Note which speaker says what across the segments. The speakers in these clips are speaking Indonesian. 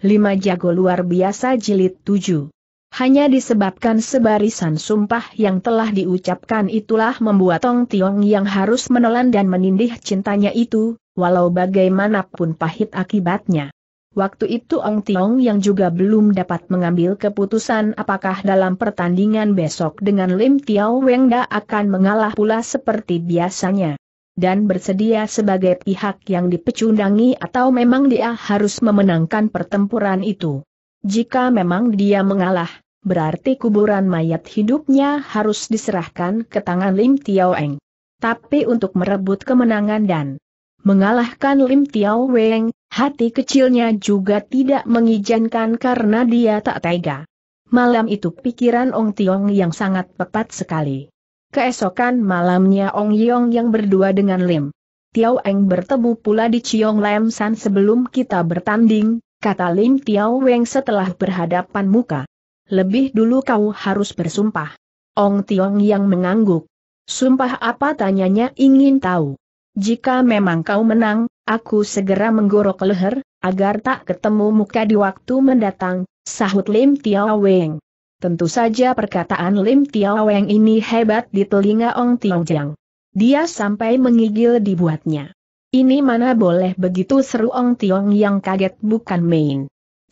Speaker 1: lima jago luar biasa jilid 7. Hanya disebabkan sebarisan sumpah yang telah diucapkan itulah membuat Tong Tiong yang harus menelan dan menindih cintanya itu, walau bagaimanapun pahit akibatnya. Waktu itu Ong Tiong yang juga belum dapat mengambil keputusan apakah dalam pertandingan besok dengan Lim Tiao Wengda akan mengalah pula seperti biasanya dan bersedia sebagai pihak yang dipecundangi atau memang dia harus memenangkan pertempuran itu. Jika memang dia mengalah, berarti kuburan mayat hidupnya harus diserahkan ke tangan Lim Tiao Eng. Tapi untuk merebut kemenangan dan mengalahkan Lim Tiao Weng, hati kecilnya juga tidak mengizinkan karena dia tak tega. Malam itu pikiran Ong Tiong yang sangat pepat sekali. Keesokan malamnya Ong Yong yang berdua dengan Lim. Tiao Eng bertemu pula di Chiong Lam San sebelum kita bertanding, kata Lim Tiao Weng setelah berhadapan muka. Lebih dulu kau harus bersumpah. Ong Tiong yang mengangguk. Sumpah apa tanyanya ingin tahu. Jika memang kau menang, aku segera menggorok leher, agar tak ketemu muka di waktu mendatang, sahut Lim Tiao Weng. Tentu saja perkataan Lim Tiaweng ini hebat di telinga Ong Jiang. Dia sampai mengigil dibuatnya. Ini mana boleh begitu seru Ong Tiong yang kaget bukan main.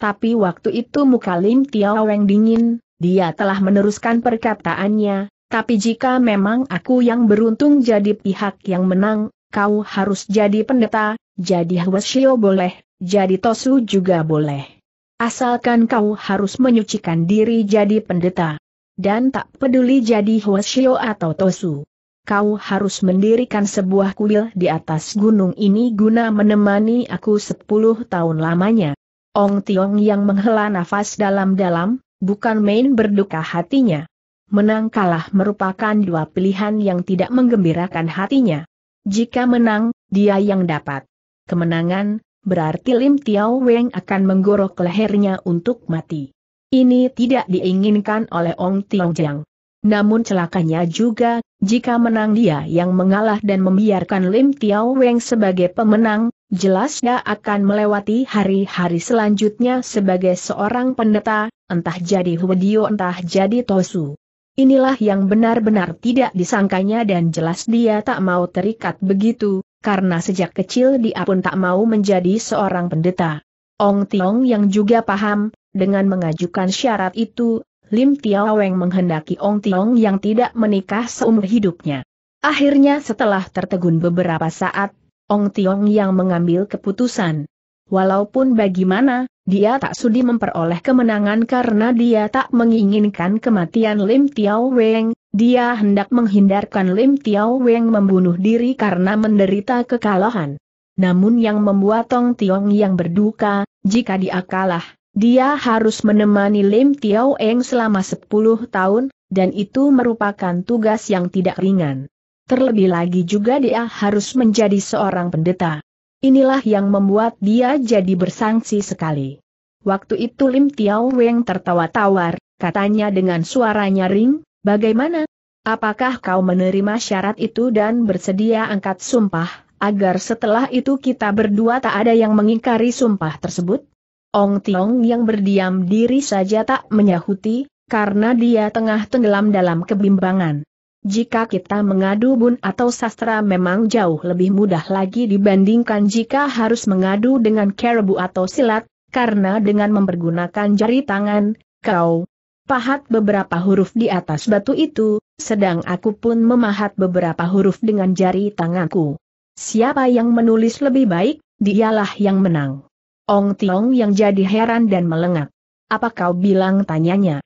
Speaker 1: Tapi waktu itu muka Lim Tiaweng dingin, dia telah meneruskan perkataannya, tapi jika memang aku yang beruntung jadi pihak yang menang, kau harus jadi pendeta, jadi Hwasyo boleh, jadi Tosu juga boleh. Asalkan kau harus menyucikan diri jadi pendeta. Dan tak peduli jadi Hwasyo atau Tosu. Kau harus mendirikan sebuah kuil di atas gunung ini guna menemani aku sepuluh tahun lamanya. Ong Tiong yang menghela nafas dalam-dalam, bukan main berduka hatinya. Menang kalah merupakan dua pilihan yang tidak menggembirakan hatinya. Jika menang, dia yang dapat kemenangan, berarti Lim Tiao Weng akan menggorok lehernya untuk mati. Ini tidak diinginkan oleh Ong Jiang. Namun celakanya juga, jika menang dia yang mengalah dan membiarkan Lim Tiao Weng sebagai pemenang, jelas dia akan melewati hari-hari selanjutnya sebagai seorang pendeta, entah jadi Huedio entah jadi Tosu. Inilah yang benar-benar tidak disangkanya dan jelas dia tak mau terikat begitu, karena sejak kecil dia pun tak mau menjadi seorang pendeta. Ong Tiong yang juga paham, dengan mengajukan syarat itu, Lim Tiaweng menghendaki Ong Tiong yang tidak menikah seumur hidupnya. Akhirnya setelah tertegun beberapa saat, Ong Tiong yang mengambil keputusan. Walaupun bagaimana, dia tak sudi memperoleh kemenangan karena dia tak menginginkan kematian Lim Tiao Weng, dia hendak menghindarkan Lim Tiao Weng membunuh diri karena menderita kekalahan. Namun yang membuat Tong Tiong yang berduka, jika dia kalah, dia harus menemani Lim Tiao Eng selama 10 tahun, dan itu merupakan tugas yang tidak ringan. Terlebih lagi juga dia harus menjadi seorang pendeta. Inilah yang membuat dia jadi bersangsi sekali. Waktu itu Lim Tiao Weng tertawa tawar, katanya dengan suara nyaring, bagaimana? Apakah kau menerima syarat itu dan bersedia angkat sumpah, agar setelah itu kita berdua tak ada yang mengingkari sumpah tersebut? Ong Tiong yang berdiam diri saja tak menyahuti, karena dia tengah tenggelam dalam kebimbangan. Jika kita mengadu bun atau sastra memang jauh lebih mudah lagi dibandingkan jika harus mengadu dengan kerbau atau silat, karena dengan mempergunakan jari tangan, kau pahat beberapa huruf di atas batu itu, sedang aku pun memahat beberapa huruf dengan jari tanganku. Siapa yang menulis lebih baik, dialah yang menang. Ong Tiong yang jadi heran dan melengak. Apa kau bilang tanyanya?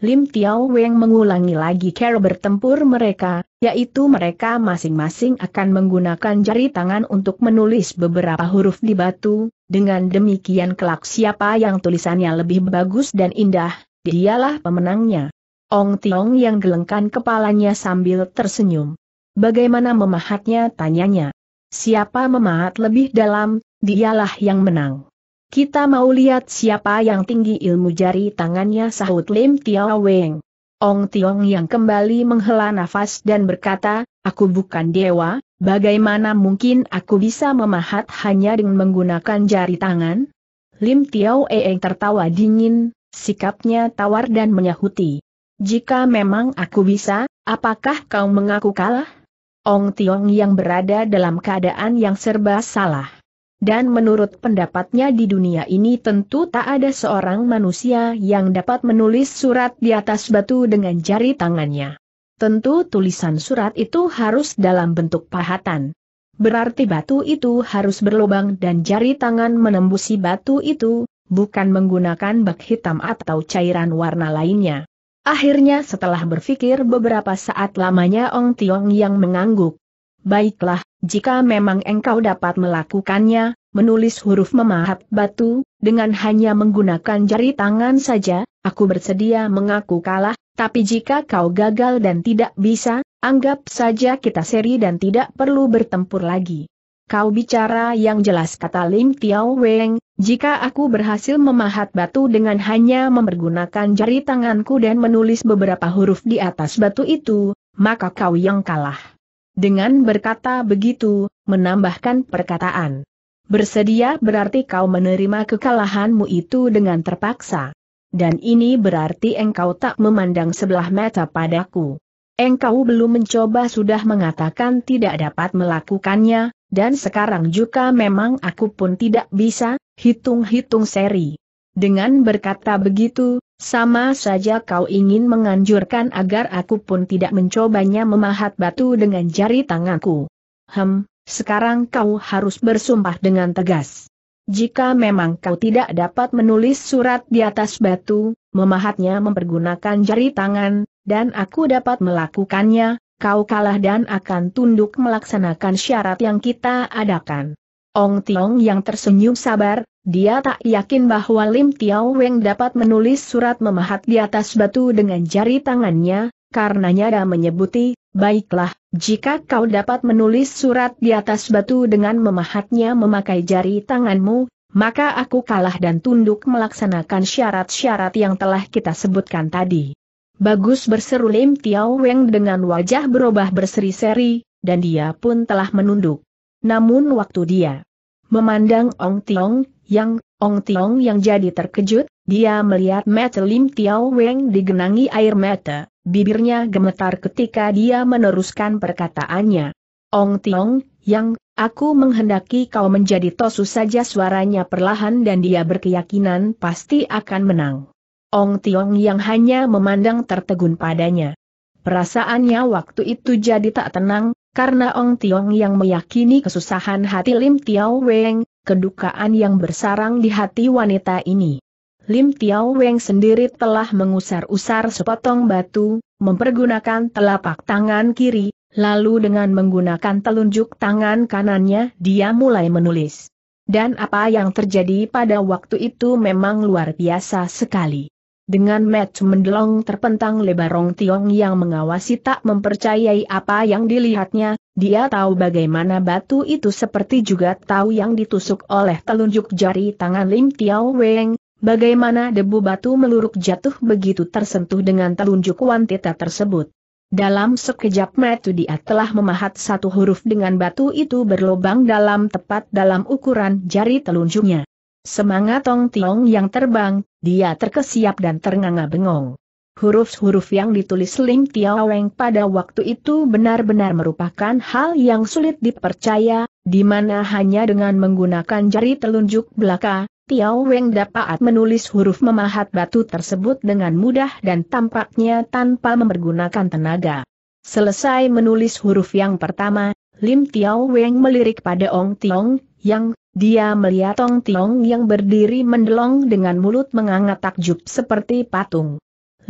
Speaker 1: Lim Tiao Weng mengulangi lagi cara bertempur mereka, yaitu mereka masing-masing akan menggunakan jari tangan untuk menulis beberapa huruf di batu, dengan demikian kelak siapa yang tulisannya lebih bagus dan indah, dialah pemenangnya. Ong Tiong yang gelengkan kepalanya sambil tersenyum. Bagaimana memahatnya tanyanya. Siapa memahat lebih dalam, dialah yang menang. Kita mau lihat siapa yang tinggi ilmu jari tangannya sahut Lim Tiao Weng. Ong Tiong yang kembali menghela nafas dan berkata, aku bukan dewa, bagaimana mungkin aku bisa memahat hanya dengan menggunakan jari tangan? Lim Tiao Eeng tertawa dingin, sikapnya tawar dan menyahuti. Jika memang aku bisa, apakah kau mengaku kalah? Ong Tiong yang berada dalam keadaan yang serba salah. Dan menurut pendapatnya di dunia ini tentu tak ada seorang manusia yang dapat menulis surat di atas batu dengan jari tangannya. Tentu tulisan surat itu harus dalam bentuk pahatan. Berarti batu itu harus berlubang dan jari tangan menembusi batu itu, bukan menggunakan bak hitam atau cairan warna lainnya. Akhirnya setelah berpikir beberapa saat lamanya Ong Tiong yang mengangguk, Baiklah, jika memang engkau dapat melakukannya, menulis huruf memahat batu, dengan hanya menggunakan jari tangan saja, aku bersedia mengaku kalah, tapi jika kau gagal dan tidak bisa, anggap saja kita seri dan tidak perlu bertempur lagi. Kau bicara yang jelas kata Lim Tiao Weng, jika aku berhasil memahat batu dengan hanya mempergunakan jari tanganku dan menulis beberapa huruf di atas batu itu, maka kau yang kalah. Dengan berkata begitu, menambahkan perkataan. Bersedia berarti kau menerima kekalahanmu itu dengan terpaksa. Dan ini berarti engkau tak memandang sebelah mata padaku. Engkau belum mencoba sudah mengatakan tidak dapat melakukannya, dan sekarang juga memang aku pun tidak bisa, hitung-hitung seri. Dengan berkata begitu, sama saja kau ingin menganjurkan agar aku pun tidak mencobanya memahat batu dengan jari tanganku. Hem, sekarang kau harus bersumpah dengan tegas. Jika memang kau tidak dapat menulis surat di atas batu, memahatnya mempergunakan jari tangan, dan aku dapat melakukannya, kau kalah dan akan tunduk melaksanakan syarat yang kita adakan. Ong Tiong yang tersenyum sabar, dia tak yakin bahwa Lim Tiao Weng dapat menulis surat memahat di atas batu dengan jari tangannya, karenanya dia menyebuti, baiklah, jika kau dapat menulis surat di atas batu dengan memahatnya memakai jari tanganmu, maka aku kalah dan tunduk melaksanakan syarat-syarat yang telah kita sebutkan tadi. Bagus berseru Lim Tiao Weng dengan wajah berubah berseri-seri, dan dia pun telah menunduk. Namun waktu dia memandang Ong Tiong yang, Ong Tiong yang jadi terkejut, dia melihat mata Lim Tiao Weng digenangi air mata, bibirnya gemetar ketika dia meneruskan perkataannya. Ong Tiong, Yang, aku menghendaki kau menjadi tosu saja suaranya perlahan dan dia berkeyakinan pasti akan menang. Ong Tiong yang hanya memandang tertegun padanya. Perasaannya waktu itu jadi tak tenang, karena Ong Tiong yang meyakini kesusahan hati Lim Tiao Weng, kedukaan yang bersarang di hati wanita ini. Lim Tiao Weng sendiri telah mengusar-usar sepotong batu, mempergunakan telapak tangan kiri, lalu dengan menggunakan telunjuk tangan kanannya dia mulai menulis. Dan apa yang terjadi pada waktu itu memang luar biasa sekali. Dengan match mendelong terpentang Lebarong Rong Tiong yang mengawasi tak mempercayai apa yang dilihatnya, dia tahu bagaimana batu itu seperti juga tahu yang ditusuk oleh telunjuk jari tangan Lim Tiao Weng, bagaimana debu batu meluruk jatuh begitu tersentuh dengan telunjuk wanita tersebut. Dalam sekejap mata dia telah memahat satu huruf dengan batu itu berlobang dalam tepat dalam ukuran jari telunjuknya. Semangat Tong Tiong yang terbang, dia terkesiap dan ternganga bengong. Huruf-huruf yang ditulis Lim Tiaweng pada waktu itu benar-benar merupakan hal yang sulit dipercaya, di mana hanya dengan menggunakan jari telunjuk belaka, Tiaweng dapat menulis huruf memahat batu tersebut dengan mudah dan tampaknya tanpa mempergunakan tenaga. Selesai menulis huruf yang pertama, Lim Tiaweng melirik pada Ong Tiong, yang dia melihat Ong Tiong yang berdiri mendelong dengan mulut menganga takjub seperti patung.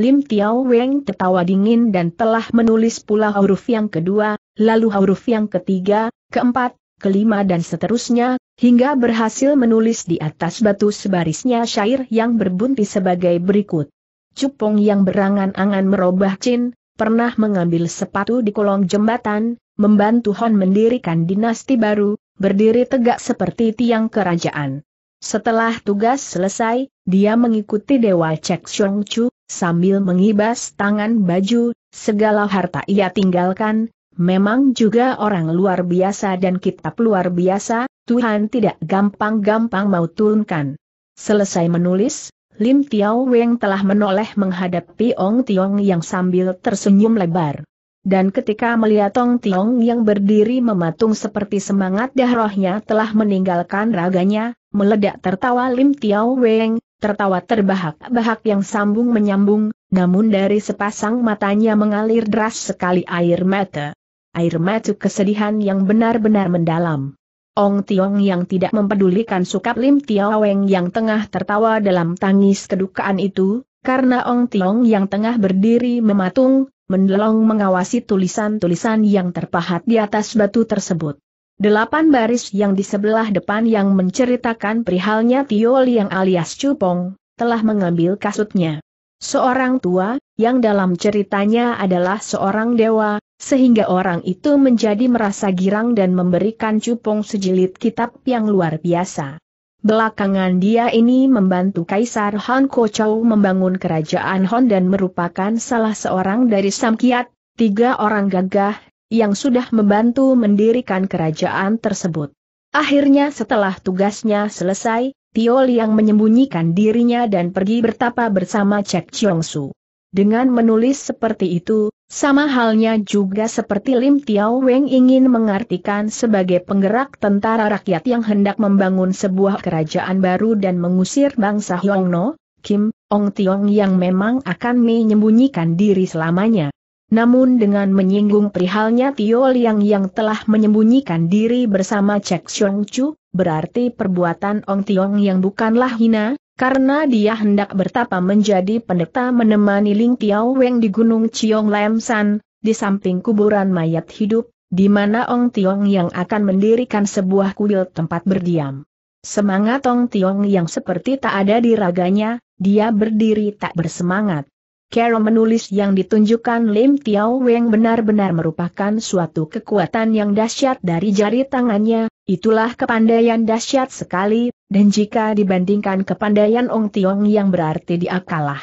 Speaker 1: Lim Tiao Weng tertawa dingin dan telah menulis pula huruf yang kedua, lalu huruf yang ketiga, keempat, kelima dan seterusnya, hingga berhasil menulis di atas batu sebarisnya syair yang berbunti sebagai berikut. Cupong yang berangan-angan merubah Chin, pernah mengambil sepatu di kolong jembatan, membantu Hon mendirikan dinasti baru, berdiri tegak seperti tiang kerajaan. Setelah tugas selesai, dia mengikuti Dewa Cek Xiong Chu, sambil mengibas tangan baju, segala harta ia tinggalkan, memang juga orang luar biasa dan kitab luar biasa, Tuhan tidak gampang-gampang mau turunkan. Selesai menulis, Lim Tiao Weng telah menoleh menghadapi Ong Tiong yang sambil tersenyum lebar. Dan ketika melihat Ong Tiong yang berdiri mematung seperti semangat dahrohnya telah meninggalkan raganya, meledak tertawa Lim Tiao Weng, tertawa terbahak-bahak yang sambung menyambung, namun dari sepasang matanya mengalir deras sekali air mata. Air mata kesedihan yang benar-benar mendalam. Ong Tiong yang tidak mempedulikan sukap Lim Tiaweng yang tengah tertawa dalam tangis kedukaan itu, karena Ong Tiong yang tengah berdiri mematung, mendelong mengawasi tulisan-tulisan yang terpahat di atas batu tersebut. Delapan baris yang di sebelah depan yang menceritakan perihalnya Tio Liang alias Cupong, telah mengambil kasutnya. Seorang tua, yang dalam ceritanya adalah seorang dewa, sehingga orang itu menjadi merasa girang dan memberikan Cupong sejilid kitab yang luar biasa. Belakangan dia ini membantu Kaisar Han Chou membangun kerajaan Hon dan merupakan salah seorang dari Samkiat, tiga orang gagah yang sudah membantu mendirikan kerajaan tersebut. Akhirnya setelah tugasnya selesai, Tio Liang menyembunyikan dirinya dan pergi bertapa bersama Cek Chiong Su. Dengan menulis seperti itu, sama halnya juga seperti Lim Tiao Weng ingin mengartikan sebagai penggerak tentara rakyat yang hendak membangun sebuah kerajaan baru dan mengusir bangsa Hyongno, Kim, Ong Tiong yang memang akan menyembunyikan diri selamanya. Namun dengan menyinggung perihalnya Tio Liang yang telah menyembunyikan diri bersama Cek Xiong Chu, berarti perbuatan Ong Tiong yang bukanlah hina, karena dia hendak bertapa menjadi pendeta menemani Ling Tiao Weng di Gunung Chiong Lam San, di samping kuburan mayat hidup, di mana Ong Tiong yang akan mendirikan sebuah kuil tempat berdiam. Semangat Ong Tiong yang seperti tak ada di raganya, dia berdiri tak bersemangat. Kero menulis yang ditunjukkan Lim Tiao Weng benar-benar merupakan suatu kekuatan yang dahsyat dari jari tangannya, itulah kepandaian dahsyat sekali, dan jika dibandingkan kepandaian Ong Tiong yang berarti diakalah.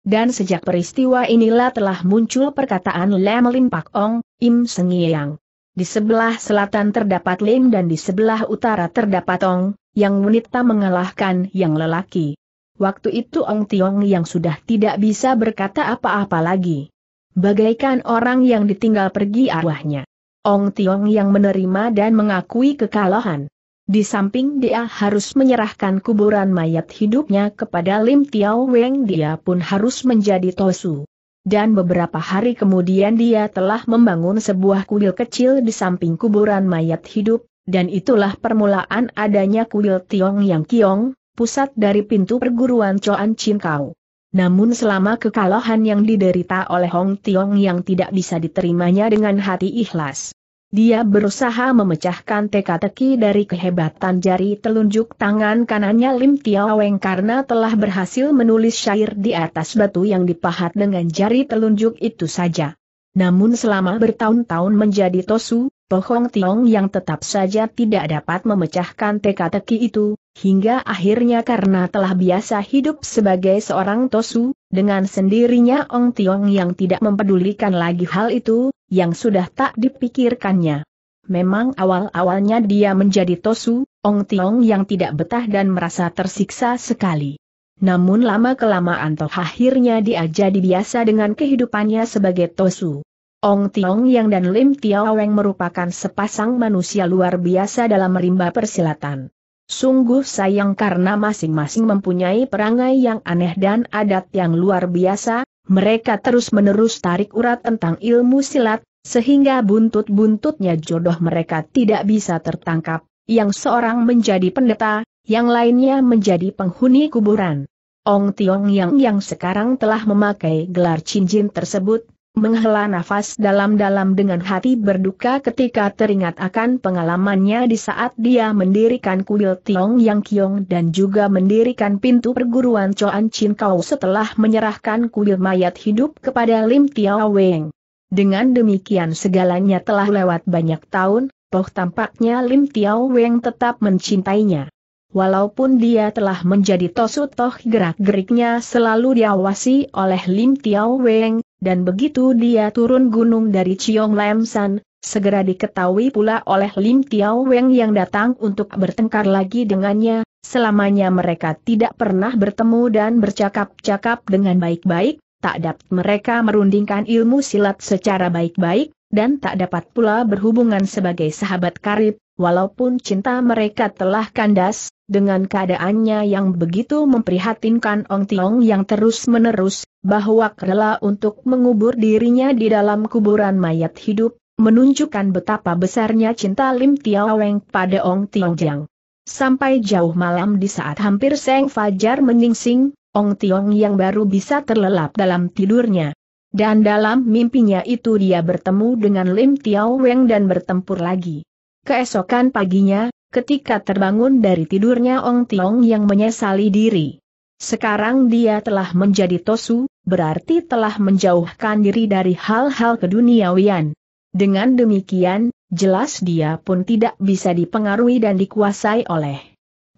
Speaker 1: Dan sejak peristiwa inilah telah muncul perkataan Lem Lim Pak Ong, Im Seng Yang. Di sebelah selatan terdapat Lim dan di sebelah utara terdapat Ong, yang wanita mengalahkan yang lelaki. Waktu itu Ong Tiong yang sudah tidak bisa berkata apa-apa lagi. Bagaikan orang yang ditinggal pergi arwahnya. Ong Tiong yang menerima dan mengakui kekalahan. Di samping dia harus menyerahkan kuburan mayat hidupnya kepada Lim Tiao Weng dia pun harus menjadi tosu. Dan beberapa hari kemudian dia telah membangun sebuah kuil kecil di samping kuburan mayat hidup, dan itulah permulaan adanya kuil Tiong Yang Kiong, pusat dari pintu perguruan Coan Chin Kau. Namun selama kekalahan yang diderita oleh Hong Tiong yang tidak bisa diterimanya dengan hati ikhlas. Dia berusaha memecahkan teka-teki dari kehebatan jari telunjuk tangan kanannya Lim Tiaweng karena telah berhasil menulis syair di atas batu yang dipahat dengan jari telunjuk itu saja. Namun selama bertahun-tahun menjadi tosu, Pohong Tiong yang tetap saja tidak dapat memecahkan teka-teki itu, hingga akhirnya karena telah biasa hidup sebagai seorang tosu, dengan sendirinya Ong Tiong yang tidak mempedulikan lagi hal itu, yang sudah tak dipikirkannya. Memang awal-awalnya dia menjadi tosu, Ong Tiong yang tidak betah dan merasa tersiksa sekali. Namun lama-kelamaan toh akhirnya dia jadi biasa dengan kehidupannya sebagai tosu. Ong Tiong Yang dan Lim Tiao Weng merupakan sepasang manusia luar biasa dalam merimba persilatan. Sungguh sayang karena masing-masing mempunyai perangai yang aneh dan adat yang luar biasa, mereka terus-menerus tarik urat tentang ilmu silat, sehingga buntut-buntutnya jodoh mereka tidak bisa tertangkap, yang seorang menjadi pendeta, yang lainnya menjadi penghuni kuburan. Ong Tiong Yang yang sekarang telah memakai gelar cincin tersebut, menghela nafas dalam-dalam dengan hati berduka ketika teringat akan pengalamannya di saat dia mendirikan kuil Tiong Yang Kiong dan juga mendirikan pintu perguruan Choan Chin Kau setelah menyerahkan kuil mayat hidup kepada Lim Tiao Weng. Dengan demikian segalanya telah lewat banyak tahun, toh tampaknya Lim Tiao Weng tetap mencintainya. Walaupun dia telah menjadi tosut toh gerak-geriknya selalu diawasi oleh Lim Tiao Weng, dan begitu dia turun gunung dari Ciong Lam San, segera diketahui pula oleh Lim Tiao Weng yang datang untuk bertengkar lagi dengannya, selamanya mereka tidak pernah bertemu dan bercakap-cakap dengan baik-baik, tak dapat mereka merundingkan ilmu silat secara baik-baik, dan tak dapat pula berhubungan sebagai sahabat karib, walaupun cinta mereka telah kandas, dengan keadaannya yang begitu memprihatinkan Ong Tiong yang terus-menerus, bahwa rela untuk mengubur dirinya di dalam kuburan mayat hidup, menunjukkan betapa besarnya cinta Lim Tiaweng pada Ong Tiong Jiang. Sampai jauh malam di saat hampir seng fajar meningsing, Ong Tiong yang baru bisa terlelap dalam tidurnya, dan dalam mimpinya itu dia bertemu dengan Lim Tiao Weng dan bertempur lagi. Keesokan paginya, ketika terbangun dari tidurnya Ong Tiong yang menyesali diri. Sekarang dia telah menjadi tosu, berarti telah menjauhkan diri dari hal-hal keduniawian. Dengan demikian, jelas dia pun tidak bisa dipengaruhi dan dikuasai oleh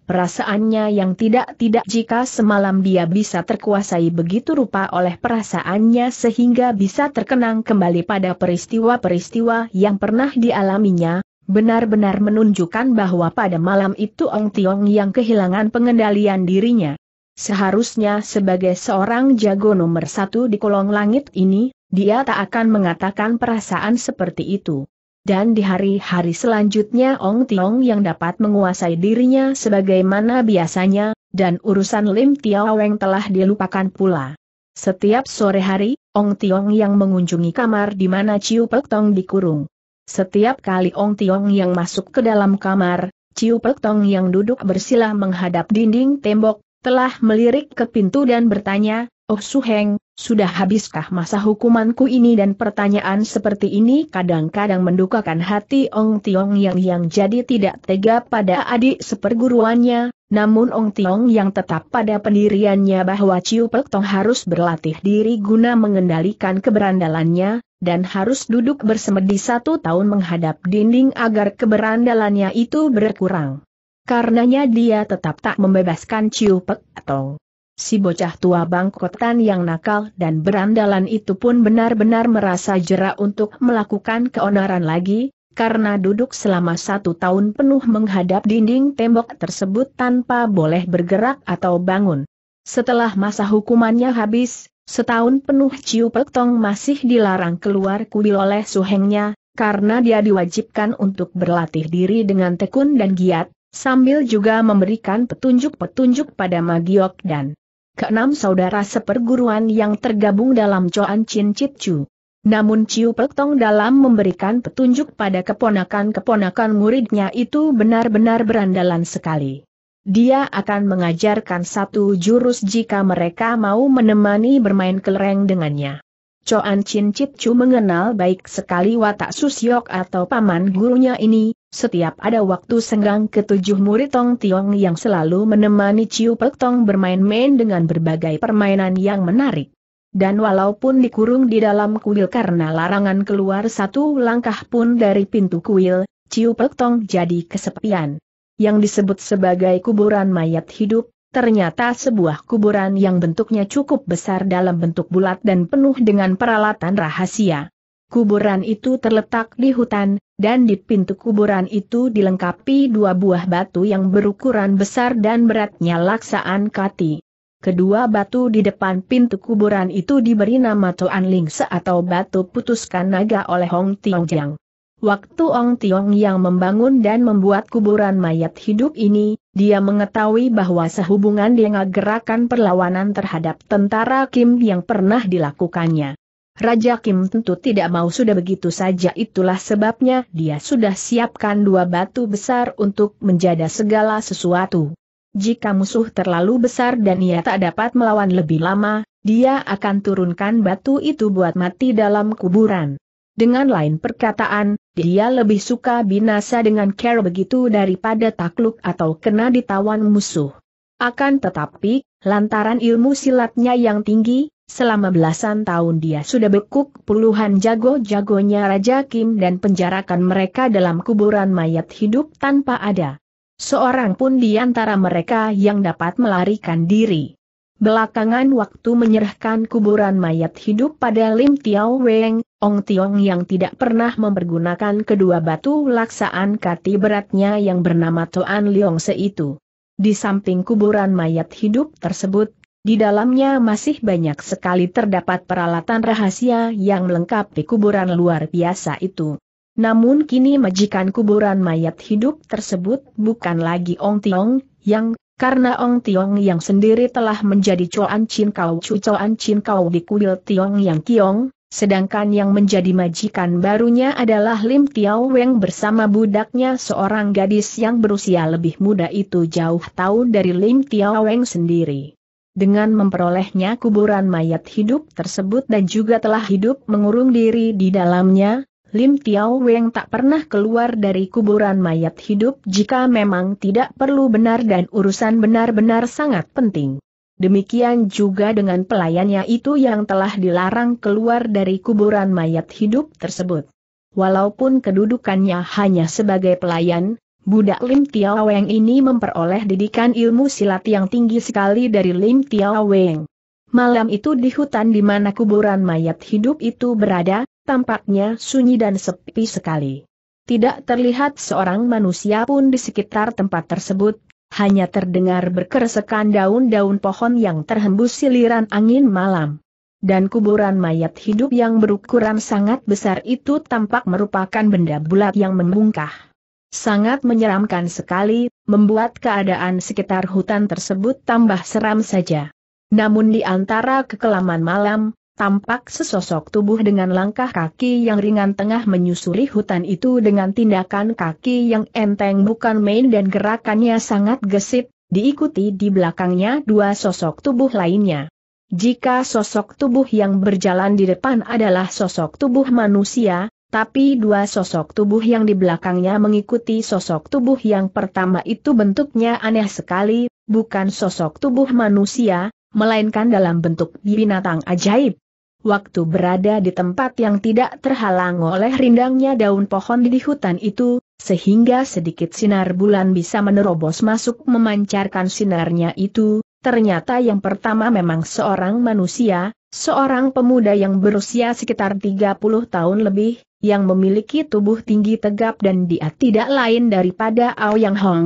Speaker 1: perasaannya yang tidak-tidak jika semalam dia bisa terkuasai begitu rupa oleh perasaannya sehingga bisa terkenang kembali pada peristiwa-peristiwa yang pernah dialaminya, benar-benar menunjukkan bahwa pada malam itu Ong Tiong yang kehilangan pengendalian dirinya. Seharusnya sebagai seorang jago nomor satu di kolong langit ini, dia tak akan mengatakan perasaan seperti itu dan di hari-hari selanjutnya Ong Tiong yang dapat menguasai dirinya sebagaimana biasanya, dan urusan Lim Tiaweng telah dilupakan pula. Setiap sore hari, Ong Tiong yang mengunjungi kamar di mana Ciu Pek Tong dikurung. Setiap kali Ong Tiong yang masuk ke dalam kamar, Ciu Pek Tong yang duduk bersilah menghadap dinding tembok, telah melirik ke pintu dan bertanya, Oh Su Heng, sudah habiskah masa hukumanku ini dan pertanyaan seperti ini kadang-kadang mendukakan hati Ong Tiong yang yang jadi tidak tega pada adik seperguruannya, namun Ong Tiong yang tetap pada pendiriannya bahwa Ciu Pek Tong harus berlatih diri guna mengendalikan keberandalannya, dan harus duduk bersemedi satu tahun menghadap dinding agar keberandalannya itu berkurang. Karenanya dia tetap tak membebaskan Ciu Pek Tong si bocah tua bangkotan yang nakal dan berandalan itu pun benar-benar merasa jera untuk melakukan keonaran lagi, karena duduk selama satu tahun penuh menghadap dinding tembok tersebut tanpa boleh bergerak atau bangun. Setelah masa hukumannya habis, setahun penuh Ciu Pektong masih dilarang keluar kuil oleh suhengnya, karena dia diwajibkan untuk berlatih diri dengan tekun dan giat, sambil juga memberikan petunjuk-petunjuk pada Magiok dan keenam saudara seperguruan yang tergabung dalam Coan Chin Chit Chu. Namun Ciu Tong dalam memberikan petunjuk pada keponakan-keponakan muridnya itu benar-benar berandalan sekali. Dia akan mengajarkan satu jurus jika mereka mau menemani bermain kelereng dengannya. Coan Chin Chit Chu mengenal baik sekali watak Susyok atau paman gurunya ini, setiap ada waktu senggang ketujuh murid Tong Tiong yang selalu menemani Ciu Pek Tong bermain-main dengan berbagai permainan yang menarik. Dan walaupun dikurung di dalam kuil karena larangan keluar satu langkah pun dari pintu kuil, Ciu Pek Tong jadi kesepian. Yang disebut sebagai kuburan mayat hidup, ternyata sebuah kuburan yang bentuknya cukup besar dalam bentuk bulat dan penuh dengan peralatan rahasia. Kuburan itu terletak di hutan, dan di pintu kuburan itu dilengkapi dua buah batu yang berukuran besar dan beratnya laksaan kati. Kedua batu di depan pintu kuburan itu diberi nama Toan Lingse atau batu putuskan naga oleh Hong Jiang. Waktu Ong Tiong yang membangun dan membuat kuburan mayat hidup ini, dia mengetahui bahwa sehubungan dengan gerakan perlawanan terhadap tentara Kim yang pernah dilakukannya. Raja Kim tentu tidak mau sudah begitu saja itulah sebabnya dia sudah siapkan dua batu besar untuk menjada segala sesuatu. Jika musuh terlalu besar dan ia tak dapat melawan lebih lama, dia akan turunkan batu itu buat mati dalam kuburan. Dengan lain perkataan, dia lebih suka binasa dengan care begitu daripada takluk atau kena ditawan musuh. Akan tetapi, lantaran ilmu silatnya yang tinggi, Selama belasan tahun dia sudah bekuk puluhan jago-jagonya Raja Kim dan penjarakan mereka dalam kuburan mayat hidup tanpa ada seorang pun di antara mereka yang dapat melarikan diri. Belakangan waktu menyerahkan kuburan mayat hidup pada Lim Tiao Weng, Ong Tiong yang tidak pernah mempergunakan kedua batu laksaan kati beratnya yang bernama Toan Liong Se itu. Di samping kuburan mayat hidup tersebut, di dalamnya masih banyak sekali terdapat peralatan rahasia yang melengkapi kuburan luar biasa itu. Namun kini majikan kuburan mayat hidup tersebut bukan lagi Ong Tiong, yang, karena Ong Tiong yang sendiri telah menjadi Choan Chin Kau Chu Choan Chin Kau di kuil Tiong Yang Kiong, sedangkan yang menjadi majikan barunya adalah Lim Tiao Weng bersama budaknya seorang gadis yang berusia lebih muda itu jauh tahun dari Lim Tiao Weng sendiri dengan memperolehnya kuburan mayat hidup tersebut dan juga telah hidup mengurung diri di dalamnya, Lim Tiao Weng tak pernah keluar dari kuburan mayat hidup jika memang tidak perlu benar dan urusan benar-benar sangat penting. Demikian juga dengan pelayannya itu yang telah dilarang keluar dari kuburan mayat hidup tersebut. Walaupun kedudukannya hanya sebagai pelayan, Budak Lim Tiao Weng ini memperoleh didikan ilmu silat yang tinggi sekali dari Lim Tiao Weng. Malam itu di hutan di mana kuburan mayat hidup itu berada, tampaknya sunyi dan sepi sekali. Tidak terlihat seorang manusia pun di sekitar tempat tersebut, hanya terdengar berkeresekan daun-daun pohon yang terhembus siliran angin malam. Dan kuburan mayat hidup yang berukuran sangat besar itu tampak merupakan benda bulat yang membungkah sangat menyeramkan sekali, membuat keadaan sekitar hutan tersebut tambah seram saja. Namun di antara kekelaman malam, tampak sesosok tubuh dengan langkah kaki yang ringan tengah menyusuri hutan itu dengan tindakan kaki yang enteng bukan main dan gerakannya sangat gesit, diikuti di belakangnya dua sosok tubuh lainnya. Jika sosok tubuh yang berjalan di depan adalah sosok tubuh manusia, tapi dua sosok tubuh yang di belakangnya mengikuti sosok tubuh yang pertama itu bentuknya aneh sekali, bukan sosok tubuh manusia, melainkan dalam bentuk binatang ajaib. Waktu berada di tempat yang tidak terhalang oleh rindangnya daun pohon di hutan itu, sehingga sedikit sinar bulan bisa menerobos masuk memancarkan sinarnya itu, ternyata yang pertama memang seorang manusia, seorang pemuda yang berusia sekitar 30 tahun lebih, yang memiliki tubuh tinggi tegap dan dia tidak lain daripada Yang Hong.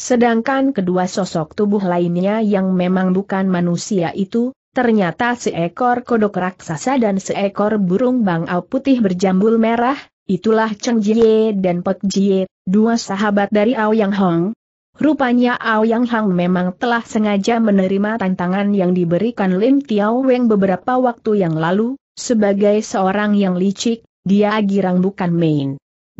Speaker 1: Sedangkan kedua sosok tubuh lainnya yang memang bukan manusia itu, ternyata seekor kodok raksasa dan seekor burung bangau putih berjambul merah, itulah Cheng Jie dan Pek Jie, dua sahabat dari Yang Hong. Rupanya Yang Hong memang telah sengaja menerima tantangan yang diberikan Lim Tiao Weng beberapa waktu yang lalu, sebagai seorang yang licik, dia girang bukan main.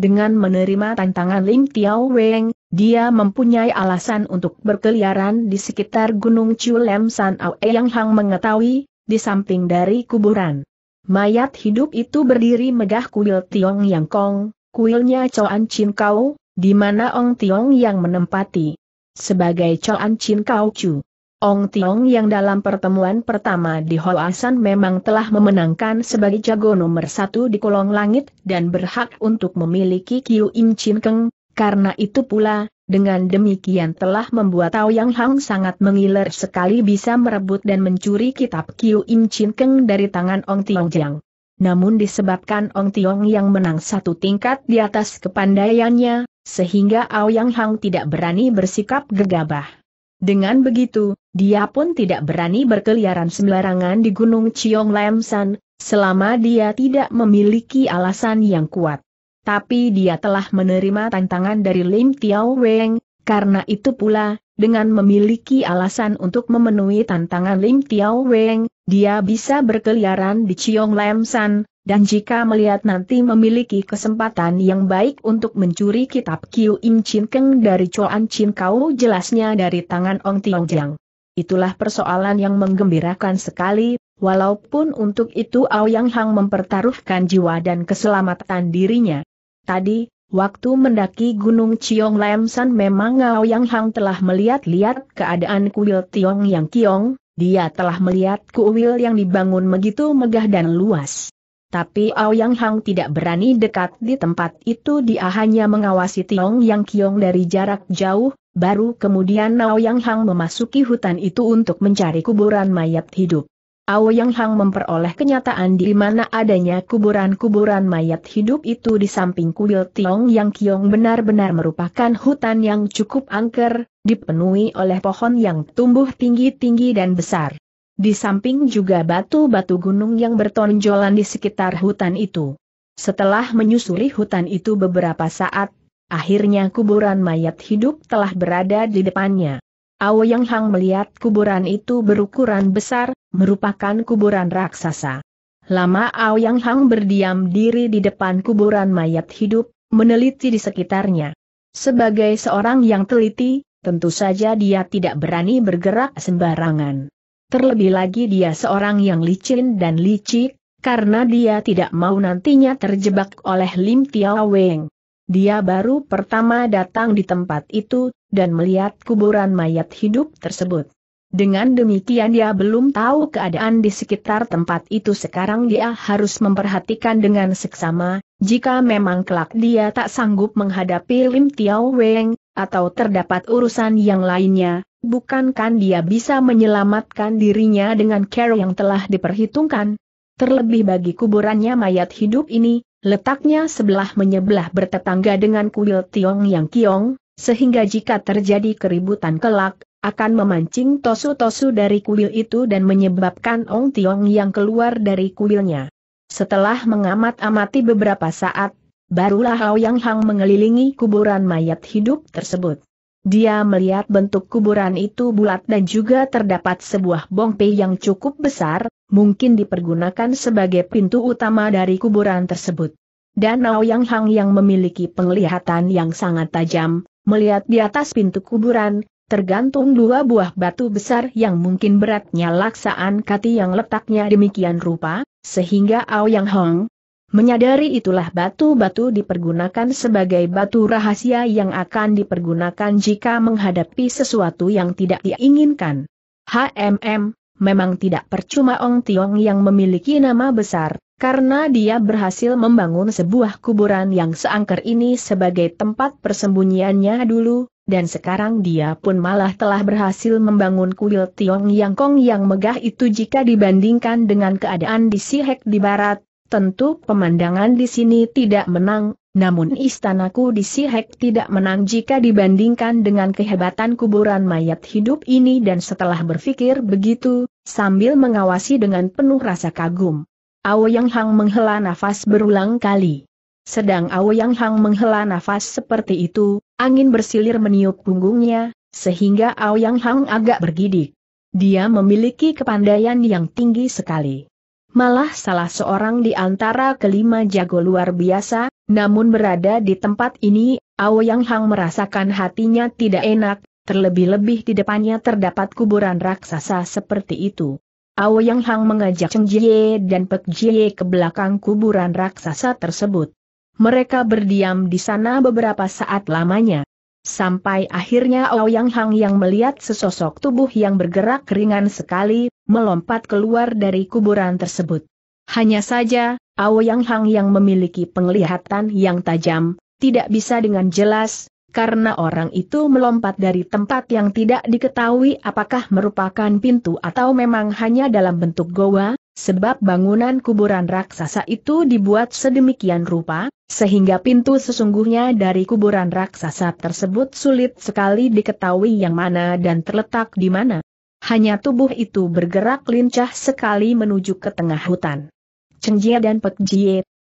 Speaker 1: Dengan menerima tantangan Lim Tiao Weng, dia mempunyai alasan untuk berkeliaran di sekitar Gunung Chulem San Ao Yang Hang mengetahui, di samping dari kuburan. Mayat hidup itu berdiri megah kuil Tiong Yang Kong, kuilnya Choan Chin Kau, di mana Ong Tiong Yang menempati. Sebagai Choan Chin Kau Chu, Ong Tiong yang dalam pertemuan pertama di Hoasan memang telah memenangkan sebagai jago nomor satu di kolong langit dan berhak untuk memiliki Kiu Im Chin Keng, karena itu pula, dengan demikian telah membuat Tao Yang Hang sangat mengiler sekali bisa merebut dan mencuri kitab Kiu Im Chin Keng dari tangan Ong Tiong Jiang. Namun disebabkan Ong Tiong yang menang satu tingkat di atas kepandaiannya, sehingga Ao Yang Hang tidak berani bersikap gegabah. Dengan begitu, dia pun tidak berani berkeliaran sembarangan di Gunung Chiong Lemsan, selama dia tidak memiliki alasan yang kuat. Tapi dia telah menerima tantangan dari Lim Tiao Weng, karena itu pula, dengan memiliki alasan untuk memenuhi tantangan Lim Tiao Weng, dia bisa berkeliaran di Chiong Lemsan, dan jika melihat nanti memiliki kesempatan yang baik untuk mencuri kitab Kiu Im Chin Keng dari Choan Chin Kau jelasnya dari tangan Ong Tiong Jiang itulah persoalan yang menggembirakan sekali, walaupun untuk itu Aoyang Hang mempertaruhkan jiwa dan keselamatan dirinya. Tadi, Waktu mendaki Gunung Chiong Lam San memang Aoyang Yang Hang telah melihat-lihat keadaan kuil Tiong Yang Kiong, dia telah melihat kuil yang dibangun begitu megah dan luas. Tapi Aoyang Hang tidak berani dekat di tempat itu dia hanya mengawasi Tiong Yang Kiong dari jarak jauh, baru kemudian Aoyang Hang memasuki hutan itu untuk mencari kuburan mayat hidup. Aoyang Hang memperoleh kenyataan di mana adanya kuburan-kuburan mayat hidup itu di samping kuil Tiong Yang Kiong benar-benar merupakan hutan yang cukup angker, dipenuhi oleh pohon yang tumbuh tinggi-tinggi dan besar. Di samping juga batu-batu gunung yang bertonjolan di sekitar hutan itu. Setelah menyusuri hutan itu beberapa saat, akhirnya kuburan mayat hidup telah berada di depannya. Aoyang Hang melihat kuburan itu berukuran besar, merupakan kuburan raksasa. Lama Aoyang Hang berdiam diri di depan kuburan mayat hidup, meneliti di sekitarnya. Sebagai seorang yang teliti, tentu saja dia tidak berani bergerak sembarangan. Terlebih lagi dia seorang yang licin dan licik, karena dia tidak mau nantinya terjebak oleh Lim Tiao Weng. Dia baru pertama datang di tempat itu, dan melihat kuburan mayat hidup tersebut. Dengan demikian dia belum tahu keadaan di sekitar tempat itu sekarang dia harus memperhatikan dengan seksama, jika memang kelak dia tak sanggup menghadapi Lim Tiao Weng, atau terdapat urusan yang lainnya, bukankah dia bisa menyelamatkan dirinya dengan care yang telah diperhitungkan? Terlebih bagi kuburannya mayat hidup ini, letaknya sebelah menyebelah bertetangga dengan kuil Tiong Yang Kiong, sehingga jika terjadi keributan kelak, akan memancing tosu-tosu dari kuil itu dan menyebabkan Ong Tiong yang keluar dari kuilnya. Setelah mengamat-amati beberapa saat, barulah Yang Hang mengelilingi kuburan mayat hidup tersebut. Dia melihat bentuk kuburan itu bulat dan juga terdapat sebuah bongpe yang cukup besar, mungkin dipergunakan sebagai pintu utama dari kuburan tersebut. Dan Yang Hang yang memiliki penglihatan yang sangat tajam, melihat di atas pintu kuburan, tergantung dua buah batu besar yang mungkin beratnya laksaan kati yang letaknya demikian rupa, sehingga Yang Hong menyadari itulah batu-batu dipergunakan sebagai batu rahasia yang akan dipergunakan jika menghadapi sesuatu yang tidak diinginkan. HMM, memang tidak percuma Ong Tiong yang memiliki nama besar, karena dia berhasil membangun sebuah kuburan yang seangker ini sebagai tempat persembunyiannya dulu, dan sekarang dia pun malah telah berhasil membangun kuil Tiong Yang Kong yang megah itu jika dibandingkan dengan keadaan di Sihek di barat, tentu pemandangan di sini tidak menang, namun istanaku di Sihek tidak menang jika dibandingkan dengan kehebatan kuburan mayat hidup ini dan setelah berpikir begitu, sambil mengawasi dengan penuh rasa kagum. Ao Yang Hang menghela nafas berulang kali. Sedang Aoyang Hang menghela nafas seperti itu, angin bersilir meniup punggungnya, sehingga Aoyang Hang agak bergidik. Dia memiliki kepandaian yang tinggi sekali. Malah salah seorang di antara kelima jago luar biasa, namun berada di tempat ini, Aoyang Hang merasakan hatinya tidak enak, terlebih-lebih di depannya terdapat kuburan raksasa seperti itu. Aoyang Hang mengajak Cheng Jie dan Pek Jie ke belakang kuburan raksasa tersebut. Mereka berdiam di sana beberapa saat lamanya. Sampai akhirnya Ouyang Hang yang melihat sesosok tubuh yang bergerak ringan sekali, melompat keluar dari kuburan tersebut. Hanya saja, Ouyang Hang yang memiliki penglihatan yang tajam, tidak bisa dengan jelas, karena orang itu melompat dari tempat yang tidak diketahui apakah merupakan pintu atau memang hanya dalam bentuk goa, sebab bangunan kuburan raksasa itu dibuat sedemikian rupa, sehingga pintu sesungguhnya dari kuburan raksasa tersebut sulit sekali diketahui yang mana dan terletak di mana. Hanya tubuh itu bergerak lincah sekali menuju ke tengah hutan. Cengjie dan Pek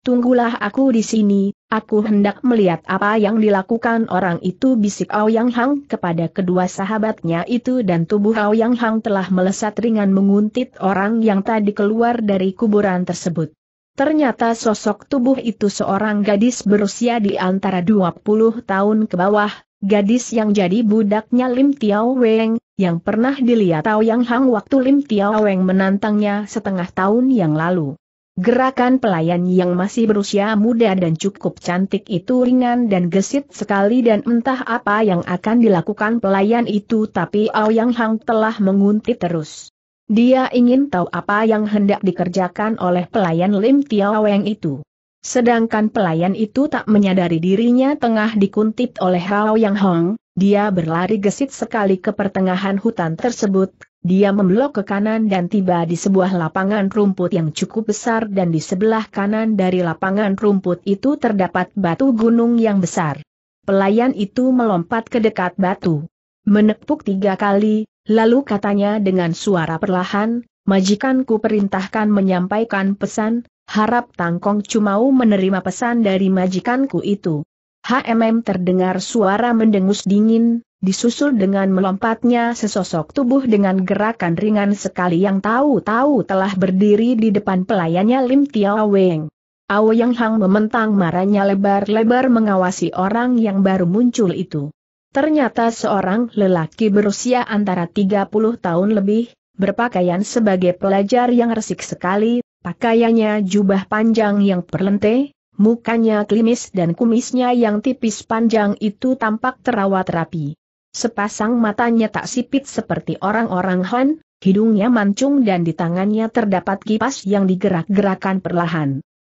Speaker 1: tunggulah aku di sini, aku hendak melihat apa yang dilakukan orang itu bisik ao yang Hang kepada kedua sahabatnya itu dan tubuh ao yang Hang telah melesat ringan menguntit orang yang tadi keluar dari kuburan tersebut. Ternyata sosok tubuh itu seorang gadis berusia di antara 20 tahun ke bawah, gadis yang jadi budaknya Lim Tiao Weng, yang pernah dilihat Tao Yang Hang waktu Lim Tiao Weng menantangnya setengah tahun yang lalu. Gerakan pelayan yang masih berusia muda dan cukup cantik itu ringan dan gesit sekali dan entah apa yang akan dilakukan pelayan itu tapi Ao Yang Hang telah menguntit terus. Dia ingin tahu apa yang hendak dikerjakan oleh pelayan Lim Tiaweng itu. Sedangkan pelayan itu tak menyadari dirinya tengah dikuntit oleh Hao Yang Hong, dia berlari gesit sekali ke pertengahan hutan tersebut, dia memblok ke kanan dan tiba di sebuah lapangan rumput yang cukup besar dan di sebelah kanan dari lapangan rumput itu terdapat batu gunung yang besar. Pelayan itu melompat ke dekat batu. Menepuk tiga kali, lalu katanya dengan suara perlahan, majikanku perintahkan menyampaikan pesan, harap Tangkong Cumau menerima pesan dari majikanku itu. HMM terdengar suara mendengus dingin, disusul dengan melompatnya sesosok tubuh dengan gerakan ringan sekali yang tahu-tahu telah berdiri di depan pelayannya Lim Tiao Weng. Ao Yang Hang mementang marahnya lebar-lebar mengawasi orang yang baru muncul itu. Ternyata seorang lelaki berusia antara 30 tahun lebih, berpakaian sebagai pelajar yang resik sekali, pakaiannya jubah panjang yang perlente, mukanya klimis dan kumisnya yang tipis panjang itu tampak terawat rapi. Sepasang matanya tak sipit seperti orang-orang Han, hidungnya mancung dan di tangannya terdapat kipas yang digerak-gerakan perlahan.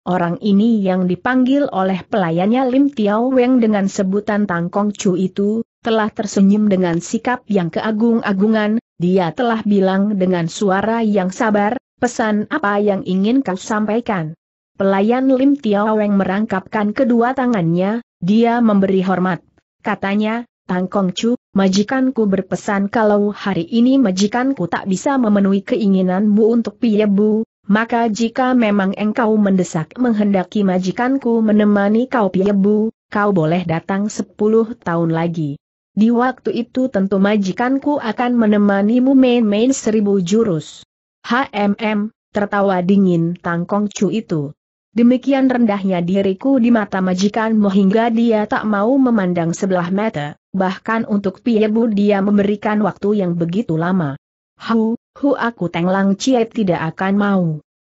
Speaker 1: Orang ini yang dipanggil oleh pelayannya Lim Tiao Weng dengan sebutan Tangkong Chu itu, telah tersenyum dengan sikap yang keagung-agungan, dia telah bilang dengan suara yang sabar, pesan apa yang ingin kau sampaikan. Pelayan Lim Tiao Weng merangkapkan kedua tangannya, dia memberi hormat. Katanya, Tangkong Chu, majikanku berpesan kalau hari ini majikanku tak bisa memenuhi keinginanmu untuk piyebu, maka jika memang engkau mendesak menghendaki majikanku menemani kau piyebu, kau boleh datang sepuluh tahun lagi. Di waktu itu tentu majikanku akan menemanimu main-main seribu jurus. HMM, tertawa dingin Tangkong Cu itu. Demikian rendahnya diriku di mata majikanmu hingga dia tak mau memandang sebelah mata, bahkan untuk piyebu dia memberikan waktu yang begitu lama. Hau, Hu Teng Lang Chiet tidak akan mau.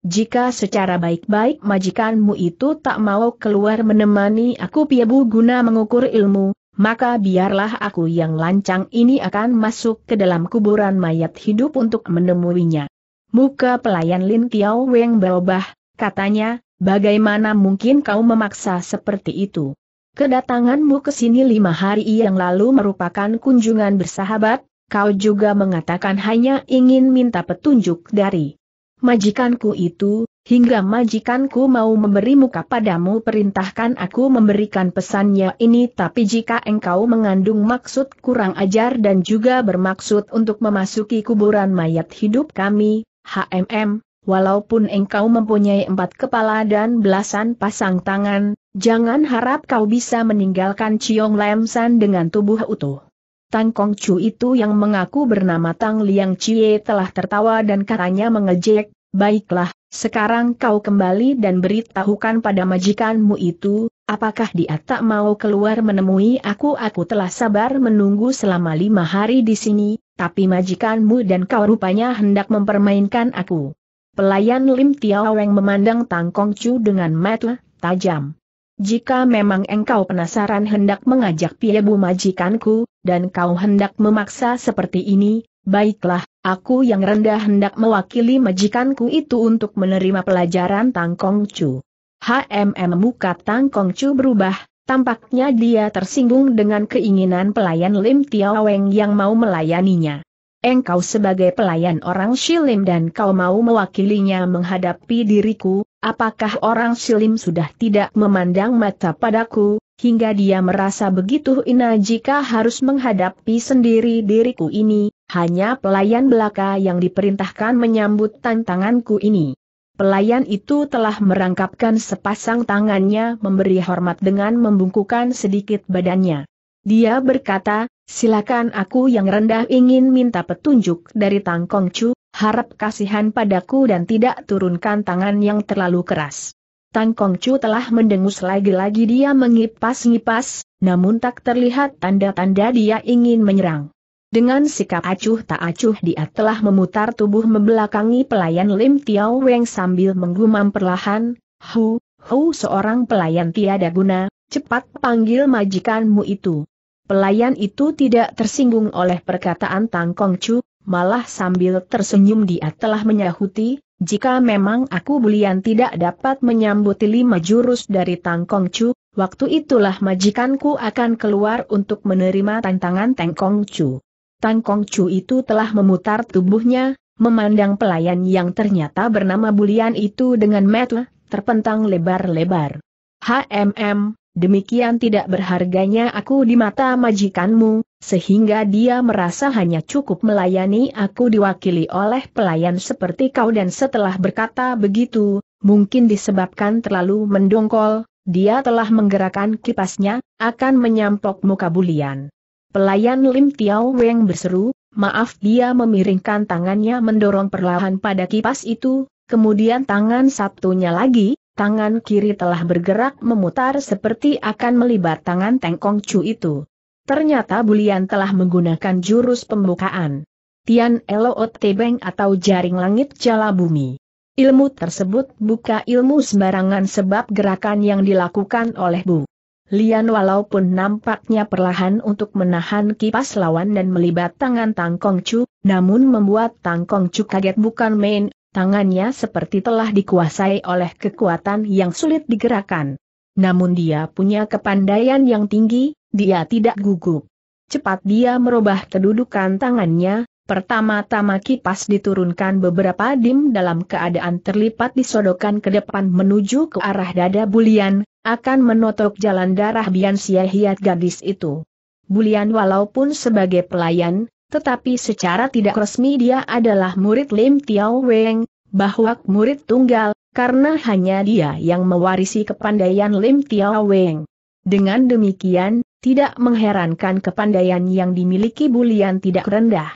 Speaker 1: Jika secara baik-baik majikanmu itu tak mau keluar menemani aku Piebu guna mengukur ilmu, maka biarlah aku yang lancang ini akan masuk ke dalam kuburan mayat hidup untuk menemuinya. Muka pelayan Lin Tiao Weng berubah, katanya, bagaimana mungkin kau memaksa seperti itu? Kedatanganmu ke sini lima hari yang lalu merupakan kunjungan bersahabat, kau juga mengatakan hanya ingin minta petunjuk dari majikanku itu, hingga majikanku mau memberi muka padamu perintahkan aku memberikan pesannya ini tapi jika engkau mengandung maksud kurang ajar dan juga bermaksud untuk memasuki kuburan mayat hidup kami, HMM, walaupun engkau mempunyai empat kepala dan belasan pasang tangan, jangan harap kau bisa meninggalkan Ciong Lemsan dengan tubuh utuh. Tang Chu itu yang mengaku bernama Tang Liang Chie telah tertawa dan katanya mengejek, baiklah, sekarang kau kembali dan beritahukan pada majikanmu itu, apakah dia tak mau keluar menemui aku aku telah sabar menunggu selama lima hari di sini, tapi majikanmu dan kau rupanya hendak mempermainkan aku. Pelayan Lim Tiaweng memandang Tang Chu dengan mata tajam. Jika memang engkau penasaran hendak mengajak Piebu majikanku, dan kau hendak memaksa seperti ini, baiklah, aku yang rendah hendak mewakili majikanku itu untuk menerima pelajaran Tangkong Chu. HMM muka Tangkong Chu berubah, tampaknya dia tersinggung dengan keinginan pelayan Lim Tiaweng yang mau melayaninya. Engkau sebagai pelayan orang Shilim dan kau mau mewakilinya menghadapi diriku, apakah orang silim sudah tidak memandang mata padaku, hingga dia merasa begitu ina jika harus menghadapi sendiri diriku ini, hanya pelayan belaka yang diperintahkan menyambut tantanganku ini. Pelayan itu telah merangkapkan sepasang tangannya memberi hormat dengan membungkukan sedikit badannya. Dia berkata, silakan aku yang rendah ingin minta petunjuk dari Tangkong Chu, harap kasihan padaku dan tidak turunkan tangan yang terlalu keras. Tang Kongcu telah mendengus lagi-lagi dia mengipas-ngipas, namun tak terlihat tanda-tanda dia ingin menyerang. Dengan sikap acuh tak acuh dia telah memutar tubuh membelakangi pelayan Lim Tiao Weng sambil menggumam perlahan, Hu, Hu seorang pelayan tiada guna, cepat panggil majikanmu itu. Pelayan itu tidak tersinggung oleh perkataan Tang Kongcu, malah sambil tersenyum dia telah menyahuti, jika memang aku bulian tidak dapat menyambut lima jurus dari Tangkong Chu, waktu itulah majikanku akan keluar untuk menerima tantangan Tangkong Chu. Tangkong Chu itu telah memutar tubuhnya, memandang pelayan yang ternyata bernama Bulian itu dengan metu, terpentang lebar-lebar. HMM, demikian tidak berharganya aku di mata majikanmu, sehingga dia merasa hanya cukup melayani aku diwakili oleh pelayan seperti kau dan setelah berkata begitu, mungkin disebabkan terlalu mendongkol, dia telah menggerakkan kipasnya, akan menyampok muka bulian. Pelayan Lim Tiao Weng berseru, maaf dia memiringkan tangannya mendorong perlahan pada kipas itu, kemudian tangan satunya lagi, tangan kiri telah bergerak memutar seperti akan melibat tangan Tengkong Chu itu. Ternyata Bulian telah menggunakan jurus pembukaan. Tian Eloot Tebeng atau jaring langit jala bumi. Ilmu tersebut buka ilmu sembarangan sebab gerakan yang dilakukan oleh Bu Lian walaupun nampaknya perlahan untuk menahan kipas lawan dan melibat tangan Tangkong Chu, namun membuat Tangkong Chu kaget bukan main, tangannya seperti telah dikuasai oleh kekuatan yang sulit digerakkan. Namun dia punya kepandaian yang tinggi, dia tidak gugup. Cepat dia merubah kedudukan tangannya, pertama-tama kipas diturunkan beberapa dim dalam keadaan terlipat disodokan ke depan menuju ke arah dada Bulian, akan menotok jalan darah Bian Siahiat gadis itu. Bulian walaupun sebagai pelayan, tetapi secara tidak resmi dia adalah murid Lim Tiao Weng, bahwa murid tunggal, karena hanya dia yang mewarisi kepandaian Lim Tiao Weng. Dengan demikian, tidak mengherankan kepandaian yang dimiliki Bulian tidak rendah.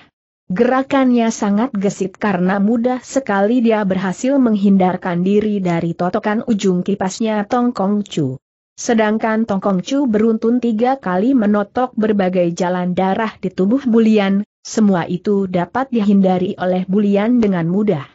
Speaker 1: Gerakannya sangat gesit karena mudah sekali dia berhasil menghindarkan diri dari totokan ujung kipasnya Tong Kong Chu. Sedangkan Tongkong Chu beruntun tiga kali menotok berbagai jalan darah di tubuh Bulian, semua itu dapat dihindari oleh Bulian dengan mudah.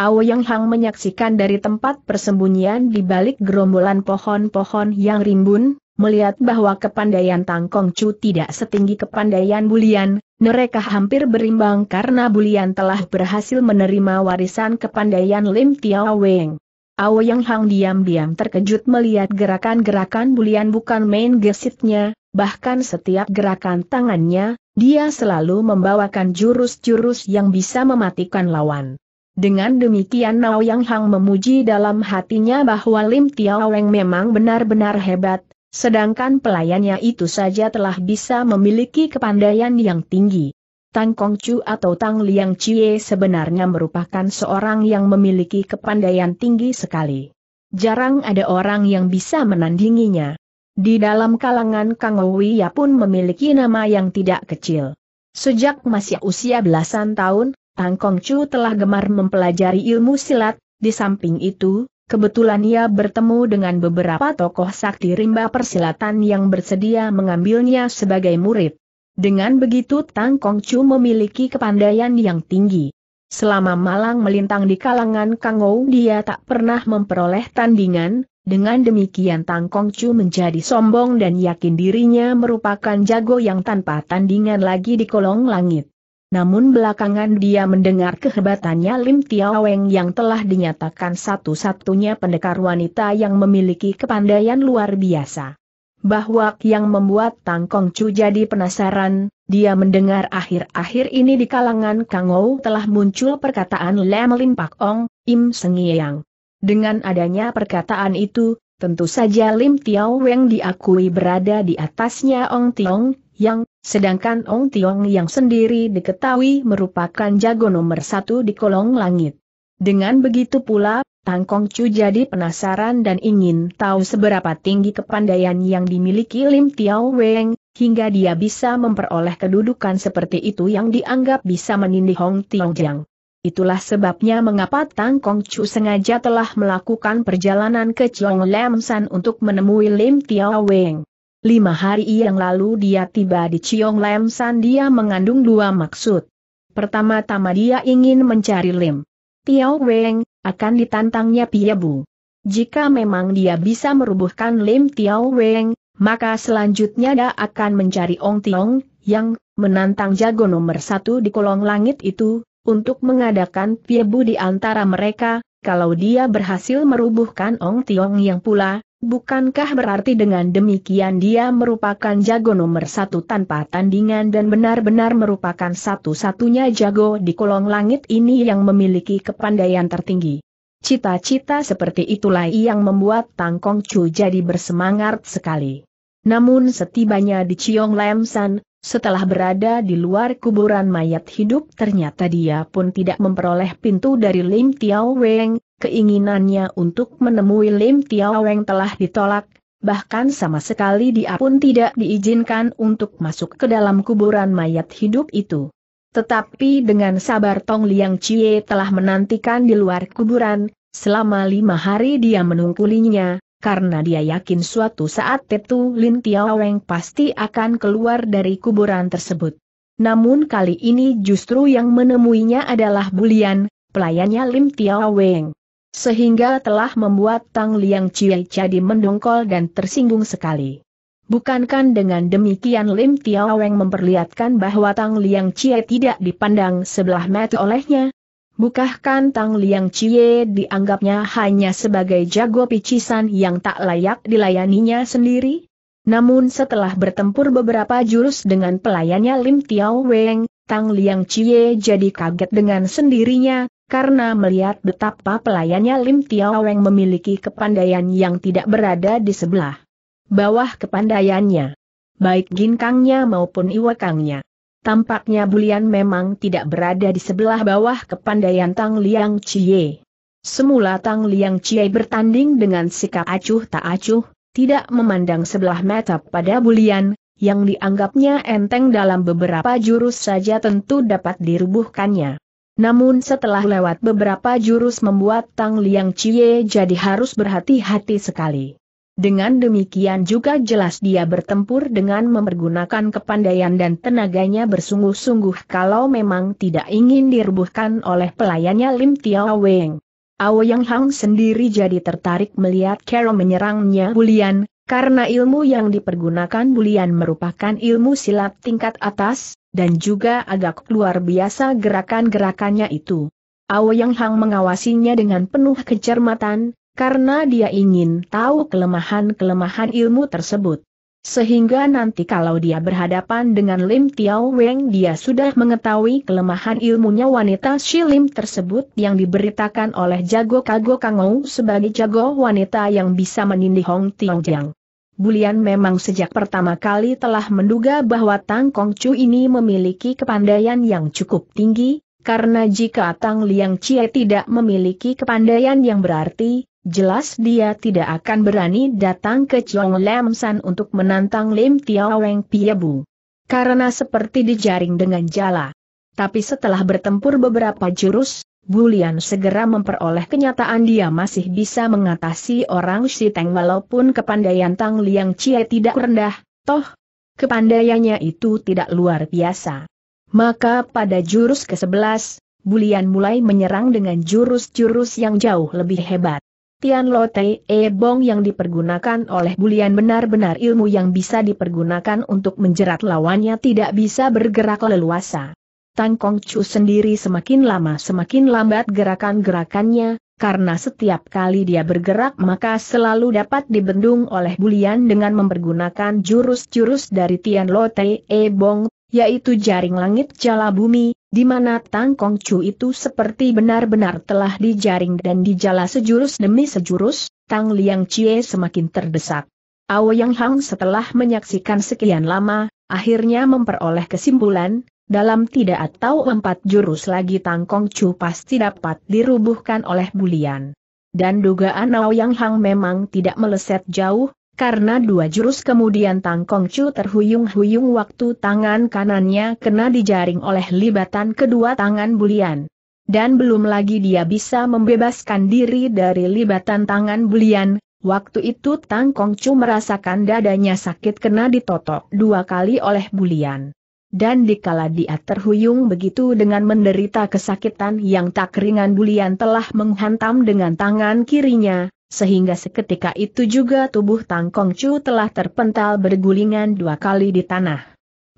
Speaker 1: Yang Hang menyaksikan dari tempat persembunyian di balik gerombolan pohon-pohon yang rimbun, melihat bahwa kepandaian Tangkong Chu tidak setinggi kepandaian Bulian, mereka hampir berimbang karena Bulian telah berhasil menerima warisan kepandaian Lim Tiao Weng. Yang Hang diam-diam terkejut melihat gerakan-gerakan bulian bukan main gesitnya, bahkan setiap gerakan tangannya, dia selalu membawakan jurus-jurus yang bisa mematikan lawan. Dengan demikian Nao Yang Hang memuji dalam hatinya bahwa Lim Tiaweng memang benar-benar hebat, sedangkan pelayannya itu saja telah bisa memiliki kepandaian yang tinggi. Tang Chu atau Tang Liang Chie sebenarnya merupakan seorang yang memiliki kepandaian tinggi sekali. Jarang ada orang yang bisa menandinginya. Di dalam kalangan Kang ia pun memiliki nama yang tidak kecil. Sejak masih usia belasan tahun, Tang Chu telah gemar mempelajari ilmu silat, di samping itu, kebetulan ia bertemu dengan beberapa tokoh sakti rimba persilatan yang bersedia mengambilnya sebagai murid. Dengan begitu Tang Kong Chu memiliki kepandaian yang tinggi. Selama malang melintang di kalangan Kangou dia tak pernah memperoleh tandingan, dengan demikian Tang Kong Chu menjadi sombong dan yakin dirinya merupakan jago yang tanpa tandingan lagi di kolong langit. Namun belakangan dia mendengar kehebatannya Lim Tiaweng yang telah dinyatakan satu-satunya pendekar wanita yang memiliki kepandaian luar biasa bahwa yang membuat Tangkong Chu jadi penasaran, dia mendengar akhir-akhir ini di kalangan Kangou telah muncul perkataan Lem Lim Pak Ong, Im Yang. Dengan adanya perkataan itu, tentu saja Lim Tiao Weng diakui berada di atasnya Ong Tiong, yang, sedangkan Ong Tiong yang sendiri diketahui merupakan jago nomor satu di kolong langit. Dengan begitu pula, Kang Kong Chu jadi penasaran dan ingin tahu seberapa tinggi kepandaian yang dimiliki Lim Tiao Weng, hingga dia bisa memperoleh kedudukan seperti itu yang dianggap bisa menindih Hong Tiong Jiang. Itulah sebabnya mengapa Tang Kong Chu sengaja telah melakukan perjalanan ke Chong Lam San untuk menemui Lim Tiao Weng. Lima hari yang lalu dia tiba di Chong Lam San dia mengandung dua maksud. Pertama-tama dia ingin mencari Lim Tiao Weng, akan ditantangnya Bu. Jika memang dia bisa merubuhkan Lim Tiao Weng, maka selanjutnya dia akan mencari Ong Tiong, yang menantang jago nomor satu di kolong langit itu, untuk mengadakan Bu di antara mereka, kalau dia berhasil merubuhkan Ong Tiong yang pula, Bukankah berarti dengan demikian dia merupakan jago nomor satu tanpa tandingan dan benar-benar merupakan satu-satunya jago di kolong langit ini yang memiliki kepandaian tertinggi? Cita-cita seperti itulah yang membuat Tang Kong Chu jadi bersemangat sekali. Namun setibanya di Ciong Lam San, setelah berada di luar kuburan mayat hidup ternyata dia pun tidak memperoleh pintu dari Lim Tiao Weng, keinginannya untuk menemui Lim Tiaweng telah ditolak, bahkan sama sekali dia pun tidak diizinkan untuk masuk ke dalam kuburan mayat hidup itu. Tetapi dengan sabar Tong Liang Chie telah menantikan di luar kuburan, selama lima hari dia menungkulinya, karena dia yakin suatu saat Tetu Lin Tiaweng pasti akan keluar dari kuburan tersebut. Namun kali ini justru yang menemuinya adalah Bulian, pelayannya Lim Tiaweng sehingga telah membuat Tang Liang Chie jadi mendongkol dan tersinggung sekali. Bukankan dengan demikian Lim Tiaweng memperlihatkan bahwa Tang Liang Chie tidak dipandang sebelah mata olehnya? Bukahkan Tang Liang Chie dianggapnya hanya sebagai jago picisan yang tak layak dilayaninya sendiri? Namun setelah bertempur beberapa jurus dengan pelayannya Lim Tiaweng, Tang Liang Chie jadi kaget dengan sendirinya, karena melihat betapa pelayannya Lim Tiaweng memiliki kepandaian yang tidak berada di sebelah bawah kepandaiannya. Baik ginkangnya maupun iwakangnya. Tampaknya Bulian memang tidak berada di sebelah bawah kepandaian Tang Liang Chie. Semula Tang Liang Chie bertanding dengan sikap acuh tak acuh, tidak memandang sebelah mata pada Bulian, yang dianggapnya enteng dalam beberapa jurus saja tentu dapat dirubuhkannya. Namun setelah lewat beberapa jurus membuat Tang Liang Cie jadi harus berhati-hati sekali. Dengan demikian juga jelas dia bertempur dengan mempergunakan kepandaian dan tenaganya bersungguh-sungguh kalau memang tidak ingin direbuhkan oleh pelayannya Lim Tiao Weng. Yang Hang sendiri jadi tertarik melihat Carol menyerangnya Bulian, karena ilmu yang dipergunakan Bulian merupakan ilmu silat tingkat atas, dan juga agak luar biasa gerakan-gerakannya itu. Yang Hang mengawasinya dengan penuh kecermatan, karena dia ingin tahu kelemahan-kelemahan ilmu tersebut. Sehingga nanti kalau dia berhadapan dengan Lim Tiao Weng dia sudah mengetahui kelemahan ilmunya wanita Shilim Lim tersebut yang diberitakan oleh Jago Kago Kangou sebagai jago wanita yang bisa menindih Hong Tiong Jiang. Bulian memang sejak pertama kali telah menduga bahwa Tang Chu ini memiliki kepandaian yang cukup tinggi, karena jika Tang Liang Chie tidak memiliki kepandaian yang berarti, jelas dia tidak akan berani datang ke Chong Lam San untuk menantang Lim Tiaweng Piebu. Karena seperti dijaring dengan jala. Tapi setelah bertempur beberapa jurus, Bulian segera memperoleh kenyataan dia masih bisa mengatasi orang Shiteng walaupun kepandaian Tang Liang Chie tidak rendah, toh kepandaiannya itu tidak luar biasa. Maka pada jurus ke-11, Bulian mulai menyerang dengan jurus-jurus yang jauh lebih hebat. Tian Lo Tei E Bong yang dipergunakan oleh Bulian benar-benar ilmu yang bisa dipergunakan untuk menjerat lawannya tidak bisa bergerak leluasa. Tan Kong Chu sendiri semakin lama semakin lambat gerakan-gerakannya, karena setiap kali dia bergerak maka selalu dapat dibendung oleh bulian dengan mempergunakan jurus-jurus dari Tian Lo Te E Bong, yaitu jaring langit jala bumi, di mana Tang Kong Chu itu seperti benar-benar telah dijaring dan dijala sejurus demi sejurus, Tang Liang Chie semakin terdesak. Ao Yang Hang setelah menyaksikan sekian lama, akhirnya memperoleh kesimpulan, dalam tidak atau empat jurus lagi Tangkong Chu pasti dapat dirubuhkan oleh bulian. Dan dugaan Yang Hang memang tidak meleset jauh, karena dua jurus kemudian Tangkong Chu terhuyung-huyung waktu tangan kanannya kena dijaring oleh libatan kedua tangan bulian. Dan belum lagi dia bisa membebaskan diri dari libatan tangan bulian, waktu itu Tangkong Chu merasakan dadanya sakit kena ditotok dua kali oleh bulian. Dan dikala dia terhuyung begitu dengan menderita kesakitan yang tak ringan Bulian telah menghantam dengan tangan kirinya, sehingga seketika itu juga tubuh Tangkong Chu telah terpental bergulingan dua kali di tanah.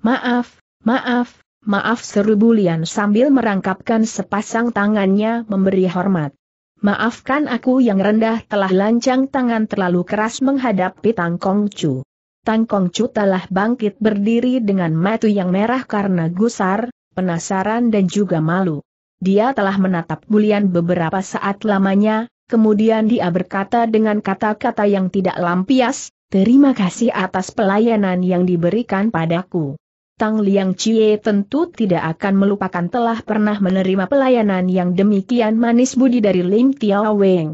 Speaker 1: Maaf, maaf, maaf seru Bulian sambil merangkapkan sepasang tangannya memberi hormat. Maafkan aku yang rendah telah lancang tangan terlalu keras menghadapi Tangkong Chu. Tang Kong Chu telah bangkit berdiri dengan mata yang merah karena gusar, penasaran dan juga malu. Dia telah menatap bulian beberapa saat lamanya, kemudian dia berkata dengan kata-kata yang tidak lampias, Terima kasih atas pelayanan yang diberikan padaku. Tang Liang Chie tentu tidak akan melupakan telah pernah menerima pelayanan yang demikian manis budi dari Lim Tiao Weng.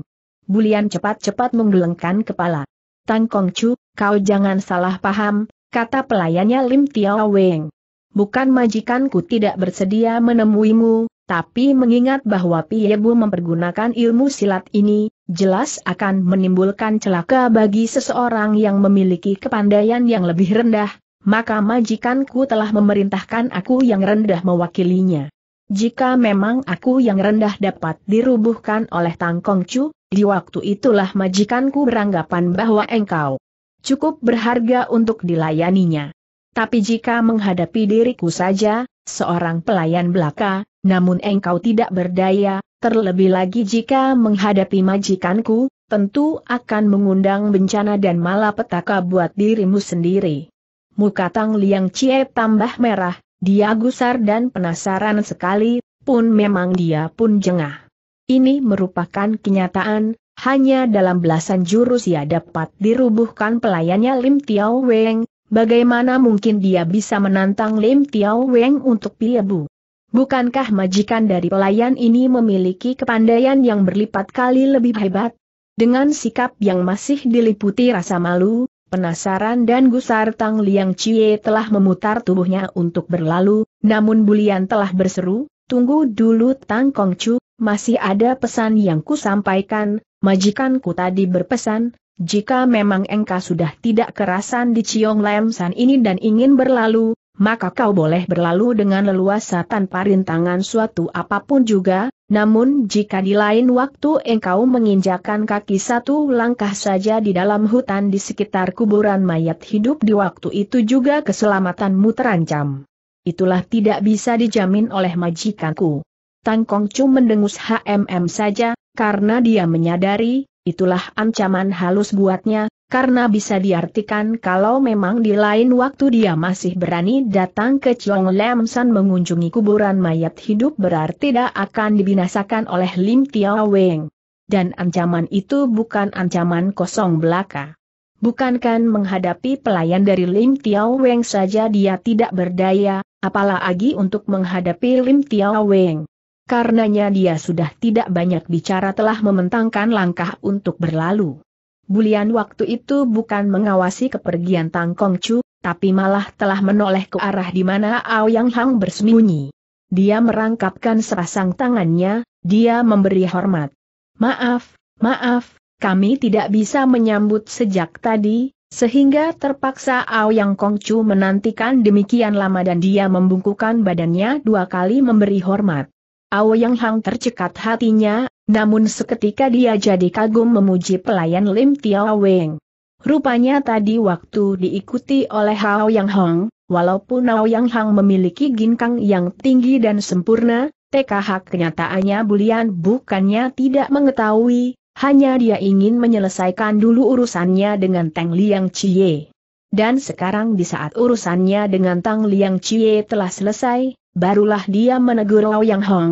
Speaker 1: Bulian cepat-cepat menggelengkan kepala. Tang Kong Chu, Kau jangan salah paham, kata pelayannya Lim Tiao Weng. Bukan majikanku tidak bersedia menemuimu, tapi mengingat bahwa Piebu mempergunakan ilmu silat ini, jelas akan menimbulkan celaka bagi seseorang yang memiliki kepandaian yang lebih rendah, maka majikanku telah memerintahkan aku yang rendah mewakilinya. Jika memang aku yang rendah dapat dirubuhkan oleh Tangkong Chu, di waktu itulah majikanku beranggapan bahwa engkau cukup berharga untuk dilayaninya. Tapi jika menghadapi diriku saja, seorang pelayan belaka, namun engkau tidak berdaya, terlebih lagi jika menghadapi majikanku, tentu akan mengundang bencana dan malapetaka buat dirimu sendiri. Muka Tang Liang Cie tambah merah, dia gusar dan penasaran sekali, pun memang dia pun jengah. Ini merupakan kenyataan, hanya dalam belasan jurus ia dapat dirubuhkan pelayannya Lim Tiao Weng, bagaimana mungkin dia bisa menantang Lim Tiao Weng untuk pilebu? Bukankah majikan dari pelayan ini memiliki kepandaian yang berlipat kali lebih hebat? Dengan sikap yang masih diliputi rasa malu, penasaran dan gusar Tang Liang Chie telah memutar tubuhnya untuk berlalu, namun Bulian telah berseru, Tunggu dulu Tang Chu, masih ada pesan yang kusampaikan, majikanku tadi berpesan, jika memang engkau sudah tidak kerasan di Ciong Lemsan ini dan ingin berlalu, maka kau boleh berlalu dengan leluasa tanpa rintangan suatu apapun juga, namun jika di lain waktu engkau menginjakan kaki satu langkah saja di dalam hutan di sekitar kuburan mayat hidup di waktu itu juga keselamatanmu terancam. Itulah tidak bisa dijamin oleh majikanku. Tang cuma mendengus HMM saja, karena dia menyadari, itulah ancaman halus buatnya, karena bisa diartikan kalau memang di lain waktu dia masih berani datang ke Chong Lam San mengunjungi kuburan mayat hidup berarti tidak akan dibinasakan oleh Lim Tiao Weng. Dan ancaman itu bukan ancaman kosong belaka. Bukankan menghadapi pelayan dari Lim Tiao Weng saja dia tidak berdaya, apalagi untuk menghadapi Lim Tiao Weng. Karenanya dia sudah tidak banyak bicara telah mementangkan langkah untuk berlalu. Bulian waktu itu bukan mengawasi kepergian Tang Kong Chu, tapi malah telah menoleh ke arah di mana Yang Hang bersembunyi. Dia merangkapkan serasang tangannya, dia memberi hormat. Maaf, maaf, kami tidak bisa menyambut sejak tadi, sehingga terpaksa Ao Yang Chu menantikan demikian lama dan dia membungkukan badannya dua kali memberi hormat. Ao Yang Hang tercekat hatinya, namun seketika dia jadi kagum memuji pelayan Lim Tiao Weng. Rupanya tadi waktu diikuti oleh Hao Yang Hang, walaupun Ao Yang Hang memiliki ginkang yang tinggi dan sempurna, TKH kenyataannya Bulian bukannya tidak mengetahui, hanya dia ingin menyelesaikan dulu urusannya dengan Tang Liang Chie. Dan sekarang di saat urusannya dengan Tang Liang Chie telah selesai, Barulah dia menegur Lao Yang Hang.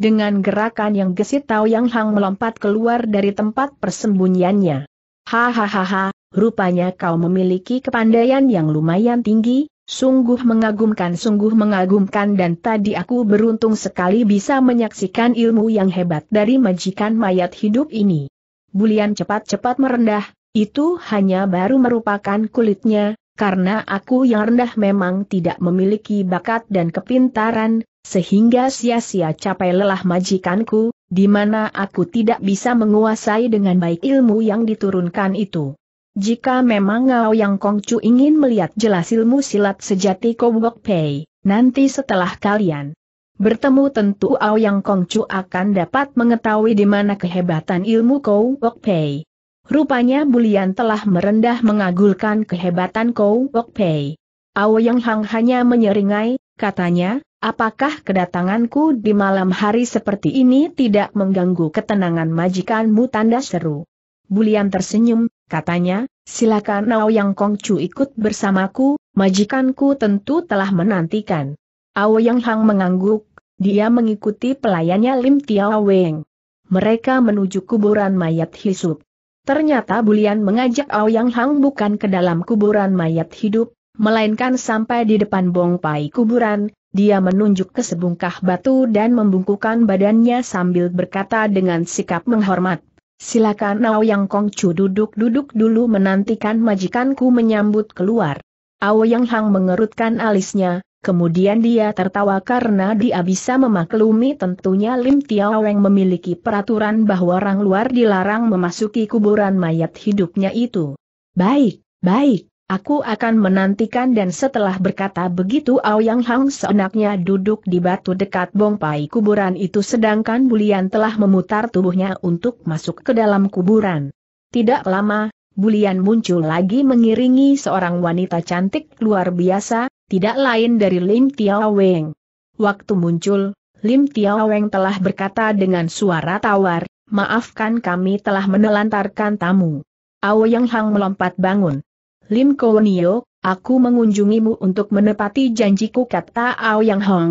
Speaker 1: Dengan gerakan yang gesit Tao Yang Hang melompat keluar dari tempat persembunyiannya. Hahaha, rupanya kau memiliki kepandaian yang lumayan tinggi, sungguh mengagumkan sungguh mengagumkan dan tadi aku beruntung sekali bisa menyaksikan ilmu yang hebat dari majikan mayat hidup ini. Bulian cepat-cepat merendah, itu hanya baru merupakan kulitnya, karena aku yang rendah memang tidak memiliki bakat dan kepintaran, sehingga sia-sia capai lelah majikanku, di mana aku tidak bisa menguasai dengan baik ilmu yang diturunkan itu. Jika memang Ngao Yang Kongcu ingin melihat jelas ilmu silat sejati Kobok Pei, nanti setelah kalian bertemu tentu Ao Yang Kongcu akan dapat mengetahui di mana kehebatan ilmu Kobok Pei. Rupanya Bulian telah merendah mengagulkan kehebatan Kou Wok Pei. Yang Hang hanya menyeringai, katanya, apakah kedatanganku di malam hari seperti ini tidak mengganggu ketenangan majikanmu tanda seru. Bulian tersenyum, katanya, silakan Yang Kong Chu ikut bersamaku, majikanku tentu telah menantikan. Yang Hang mengangguk, dia mengikuti pelayannya Lim Tiao Weng. Mereka menuju kuburan mayat Hisup. Ternyata Bulian mengajak Aoyang Hang bukan ke dalam kuburan mayat hidup, melainkan sampai di depan bongpai kuburan, dia menunjuk ke sebungkah batu dan membungkukan badannya sambil berkata dengan sikap menghormat. Silakan Aoyang Kongcu duduk-duduk dulu menantikan majikanku menyambut keluar. Aoyang Hang mengerutkan alisnya, Kemudian dia tertawa karena dia bisa memaklumi tentunya Lim Tiaweng memiliki peraturan bahwa orang luar dilarang memasuki kuburan mayat hidupnya itu. Baik, baik, aku akan menantikan dan setelah berkata begitu Aoyang Hang seenaknya duduk di batu dekat bongpai kuburan itu sedangkan Bulian telah memutar tubuhnya untuk masuk ke dalam kuburan. Tidak lama, Bulian muncul lagi mengiringi seorang wanita cantik luar biasa, tidak lain dari Lim Tiao Weng. Waktu muncul, Lim Tiao Weng telah berkata dengan suara tawar, maafkan kami telah menelantarkan tamu. Ao Yang Hang melompat bangun. Lim Kowenio, aku mengunjungimu untuk menepati janjiku kata Ao Yang Hang.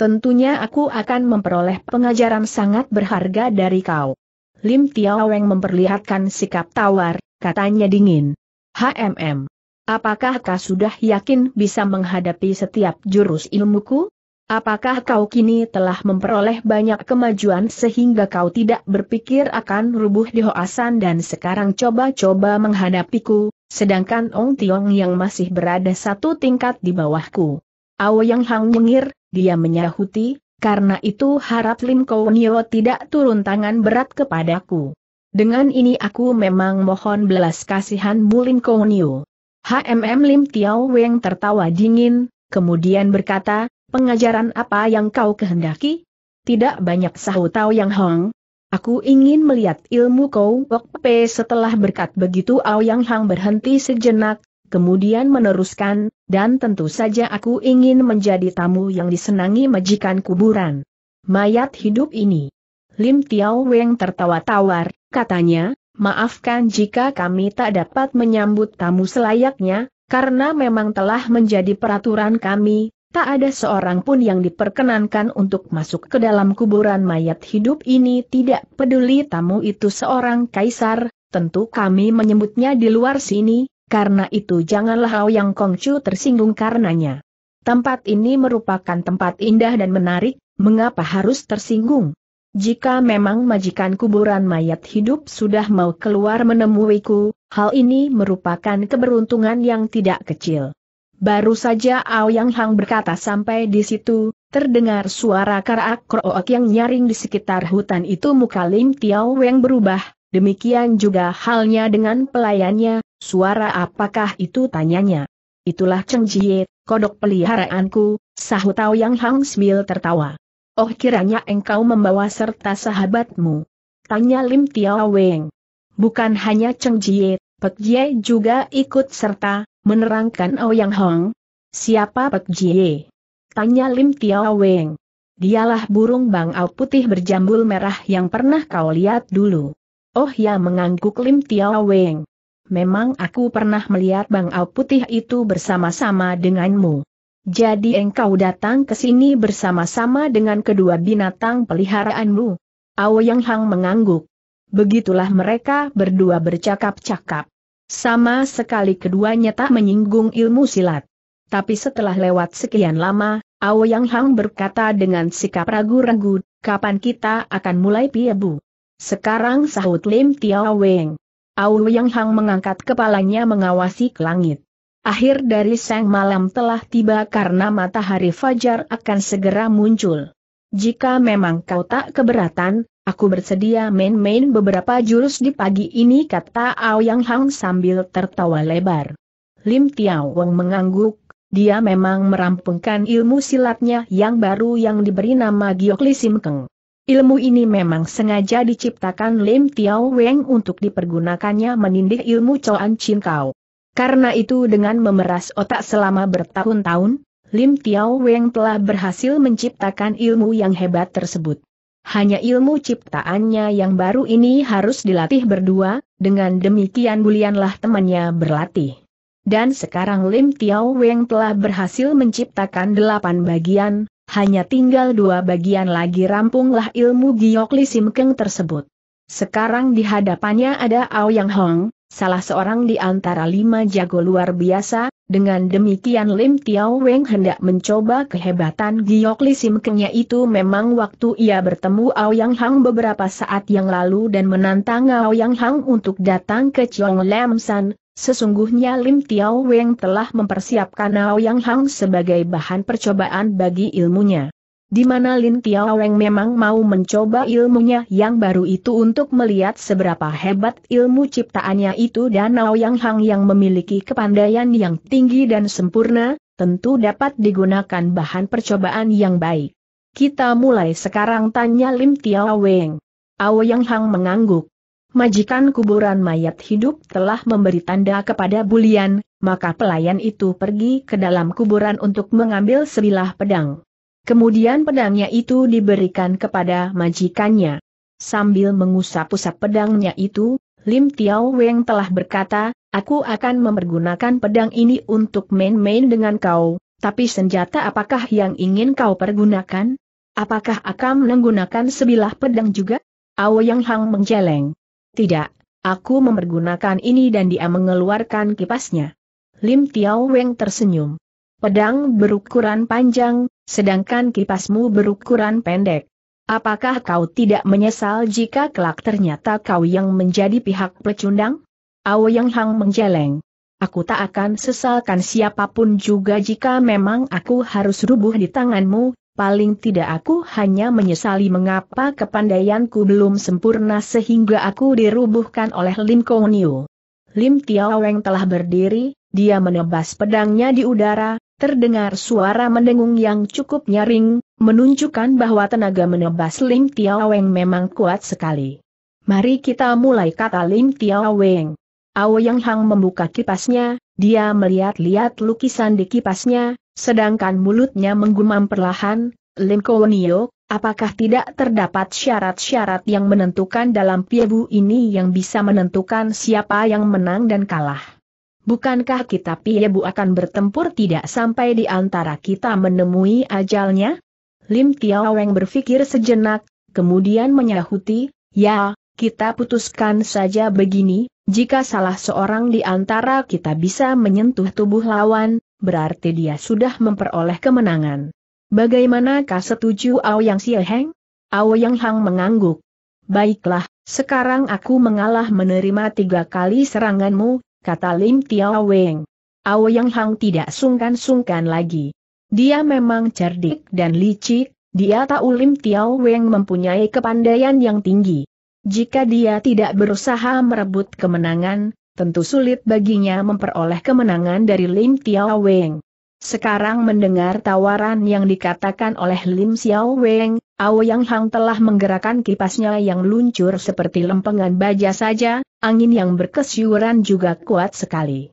Speaker 1: Tentunya aku akan memperoleh pengajaran sangat berharga dari kau. Lim Tiao Weng memperlihatkan sikap tawar, katanya dingin. HMM. Apakah kau sudah yakin bisa menghadapi setiap jurus ilmuku? Apakah kau kini telah memperoleh banyak kemajuan sehingga kau tidak berpikir akan rubuh di Hoasan dan sekarang coba-coba menghadapiku, sedangkan Ong Tiong yang masih berada satu tingkat di bawahku? Yang Hang mengir, dia menyahuti, karena itu harap Lim Nio tidak turun tangan berat kepadaku. Dengan ini aku memang mohon belas kasihan Lim Nio. HMM Lim Tiao Weng tertawa dingin, kemudian berkata, pengajaran apa yang kau kehendaki? Tidak banyak sahut Tao Yang Hong. Aku ingin melihat ilmu kau Wok Pe setelah berkat begitu Ao Yang Hang berhenti sejenak, kemudian meneruskan, dan tentu saja aku ingin menjadi tamu yang disenangi majikan kuburan. Mayat hidup ini. Lim Tiao Weng tertawa tawar, katanya, Maafkan jika kami tak dapat menyambut tamu selayaknya, karena memang telah menjadi peraturan kami, tak ada seorang pun yang diperkenankan untuk masuk ke dalam kuburan mayat hidup ini tidak peduli tamu itu seorang kaisar, tentu kami menyebutnya di luar sini, karena itu janganlah Hao Yang Kongcu tersinggung karenanya. Tempat ini merupakan tempat indah dan menarik, mengapa harus tersinggung? Jika memang majikan kuburan mayat hidup sudah mau keluar menemuiku, hal ini merupakan keberuntungan yang tidak kecil. Baru saja Aoyang Hang berkata sampai di situ, terdengar suara karak krook yang nyaring di sekitar hutan itu muka Lim Tiao Weng berubah, demikian juga halnya dengan pelayannya, suara apakah itu tanyanya. Itulah Cheng Jie, kodok peliharaanku, sahut Aoyang Hang sambil tertawa. Oh kiranya engkau membawa serta sahabatmu. Tanya Lim Tiao Weng. Bukan hanya Cheng Jie, Pek Jie juga ikut serta, menerangkan Ouyang oh Hong. Siapa Pek Jie? Tanya Lim Tiao Weng. Dialah burung bangau putih berjambul merah yang pernah kau lihat dulu. Oh ya mengangguk Lim Tiao Weng. Memang aku pernah melihat bangau putih itu bersama-sama denganmu. Jadi engkau datang ke sini bersama-sama dengan kedua binatang peliharaanmu. Aoyang Hang mengangguk. Begitulah mereka berdua bercakap-cakap. Sama sekali keduanya tak menyinggung ilmu silat. Tapi setelah lewat sekian lama, Aoyang Hang berkata dengan sikap ragu-ragu, kapan kita akan mulai piebu? Sekarang sahut Lim Tiaweng. Aoyang Hang mengangkat kepalanya mengawasi ke langit. Akhir dari sang malam telah tiba karena matahari fajar akan segera muncul. Jika memang kau tak keberatan, aku bersedia main-main beberapa jurus di pagi ini kata Ao Yang Hang sambil tertawa lebar. Lim Tiao Wang mengangguk, dia memang merampungkan ilmu silatnya yang baru yang diberi nama Giokli Sim Keng. Ilmu ini memang sengaja diciptakan Lim Tiao Wang untuk dipergunakannya menindih ilmu Coan Chin Kau. Karena itu dengan memeras otak selama bertahun-tahun, Lim Tiao Weng telah berhasil menciptakan ilmu yang hebat tersebut. Hanya ilmu ciptaannya yang baru ini harus dilatih berdua, dengan demikian Bulianlah temannya berlatih. Dan sekarang Lim Tiao Weng telah berhasil menciptakan delapan bagian, hanya tinggal dua bagian lagi rampunglah ilmu Giok Li Sim Keng tersebut. Sekarang di hadapannya ada Ao Yang Hong, salah seorang di antara lima jago luar biasa, dengan demikian Lim Tiao Weng hendak mencoba kehebatan Giok Li Simkengnya itu memang waktu ia bertemu Yang Hang beberapa saat yang lalu dan menantang Yang Hang untuk datang ke Chong Lam San, Sesungguhnya Lim Tiao Weng telah mempersiapkan Aoyang Yang Hang sebagai bahan percobaan bagi ilmunya di mana Lin Tiaweng memang mau mencoba ilmunya yang baru itu untuk melihat seberapa hebat ilmu ciptaannya itu dan Yang Hang yang memiliki kepandaian yang tinggi dan sempurna, tentu dapat digunakan bahan percobaan yang baik. Kita mulai sekarang tanya Lin Tiaweng. Yang Hang mengangguk. Majikan kuburan mayat hidup telah memberi tanda kepada Bulian, maka pelayan itu pergi ke dalam kuburan untuk mengambil sebilah pedang. Kemudian pedangnya itu diberikan kepada majikannya. Sambil mengusap-usap pedangnya itu, Lim Tiao Weng telah berkata, aku akan mempergunakan pedang ini untuk main-main dengan kau, tapi senjata apakah yang ingin kau pergunakan? Apakah akan menggunakan sebilah pedang juga? Ao Yang Hang menjeleng. Tidak, aku mempergunakan ini dan dia mengeluarkan kipasnya. Lim Tiao Weng tersenyum. Pedang berukuran panjang, Sedangkan kipasmu berukuran pendek. Apakah kau tidak menyesal jika kelak ternyata kau yang menjadi pihak pecundang? Ao Yang Hang menjeleng. Aku tak akan sesalkan siapapun juga jika memang aku harus rubuh di tanganmu, paling tidak aku hanya menyesali mengapa kepandaianku belum sempurna sehingga aku dirubuhkan oleh Lim Kong Niu. Lim Tiaweng telah berdiri, dia menebas pedangnya di udara, terdengar suara mendengung yang cukup nyaring, menunjukkan bahwa tenaga menebas Lim Tiaweng memang kuat sekali. Mari kita mulai kata Lim Tiaweng. Ao Yang Hang membuka kipasnya, dia melihat-lihat lukisan di kipasnya, sedangkan mulutnya menggumam perlahan, Lim Kowonio, apakah tidak terdapat syarat-syarat yang menentukan dalam piebu ini yang bisa menentukan siapa yang menang dan kalah? Bukankah kita Piebu akan bertempur tidak sampai di antara kita menemui ajalnya? Lim Tiaweng berpikir sejenak, kemudian menyahuti, ya, kita putuskan saja begini, jika salah seorang di antara kita bisa menyentuh tubuh lawan, berarti dia sudah memperoleh kemenangan. Bagaimanakah setuju Aoyang Sieheng? Aoyang Hang mengangguk. Baiklah, sekarang aku mengalah menerima tiga kali seranganmu, kata Lim Tiao Weng. Ao Yang Hang tidak sungkan-sungkan lagi. Dia memang cerdik dan licik, dia tahu Lim Tiao Weng mempunyai kepandaian yang tinggi. Jika dia tidak berusaha merebut kemenangan, tentu sulit baginya memperoleh kemenangan dari Lim Tiao Weng. Sekarang mendengar tawaran yang dikatakan oleh Lim Xiao Weng, Ao Yang Hang telah menggerakkan kipasnya yang luncur seperti lempengan baja saja, Angin yang berkesyuran juga kuat sekali.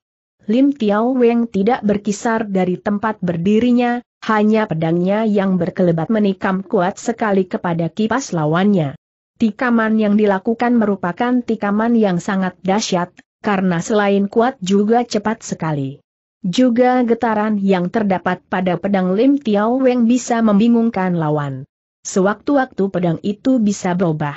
Speaker 1: Lim Tiao Weng tidak berkisar dari tempat berdirinya, hanya pedangnya yang berkelebat menikam kuat sekali kepada kipas lawannya. Tikaman yang dilakukan merupakan tikaman yang sangat dahsyat, karena selain kuat juga cepat sekali. Juga getaran yang terdapat pada pedang Lim Tiao Weng bisa membingungkan lawan. Sewaktu-waktu pedang itu bisa berubah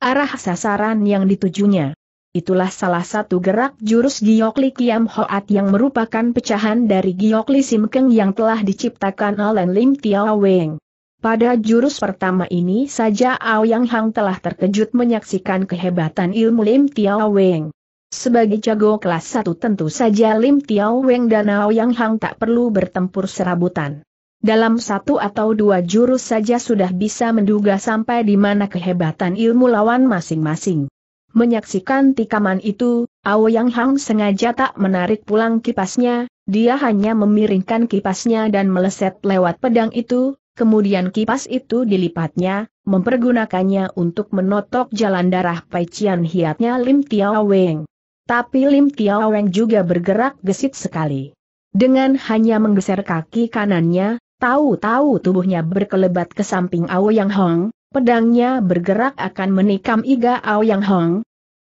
Speaker 1: arah sasaran yang ditujunya. Itulah salah satu gerak jurus Giokli Kiam Hoat yang merupakan pecahan dari Giokli Simkeng yang telah diciptakan oleh Lim Tiao Weng. Pada jurus pertama ini saja Ao Yang Hang telah terkejut menyaksikan kehebatan ilmu Lim Tiao Weng. Sebagai jago kelas 1 tentu saja Lim Tiao Weng dan Ao Yang Hang tak perlu bertempur serabutan. Dalam satu atau dua jurus saja sudah bisa menduga sampai di mana kehebatan ilmu lawan masing-masing. Menyaksikan tikaman itu, Ao Yang Hang sengaja tak menarik pulang kipasnya, dia hanya memiringkan kipasnya dan meleset lewat pedang itu, kemudian kipas itu dilipatnya, mempergunakannya untuk menotok jalan darah pecian hiatnya Lim Tiao Weng. Tapi Lim Tiao Weng juga bergerak gesit sekali. Dengan hanya menggeser kaki kanannya, tahu-tahu tubuhnya berkelebat ke samping Ao Yang Hong, Pedangnya bergerak akan menikam Iga Ao Yang Hong.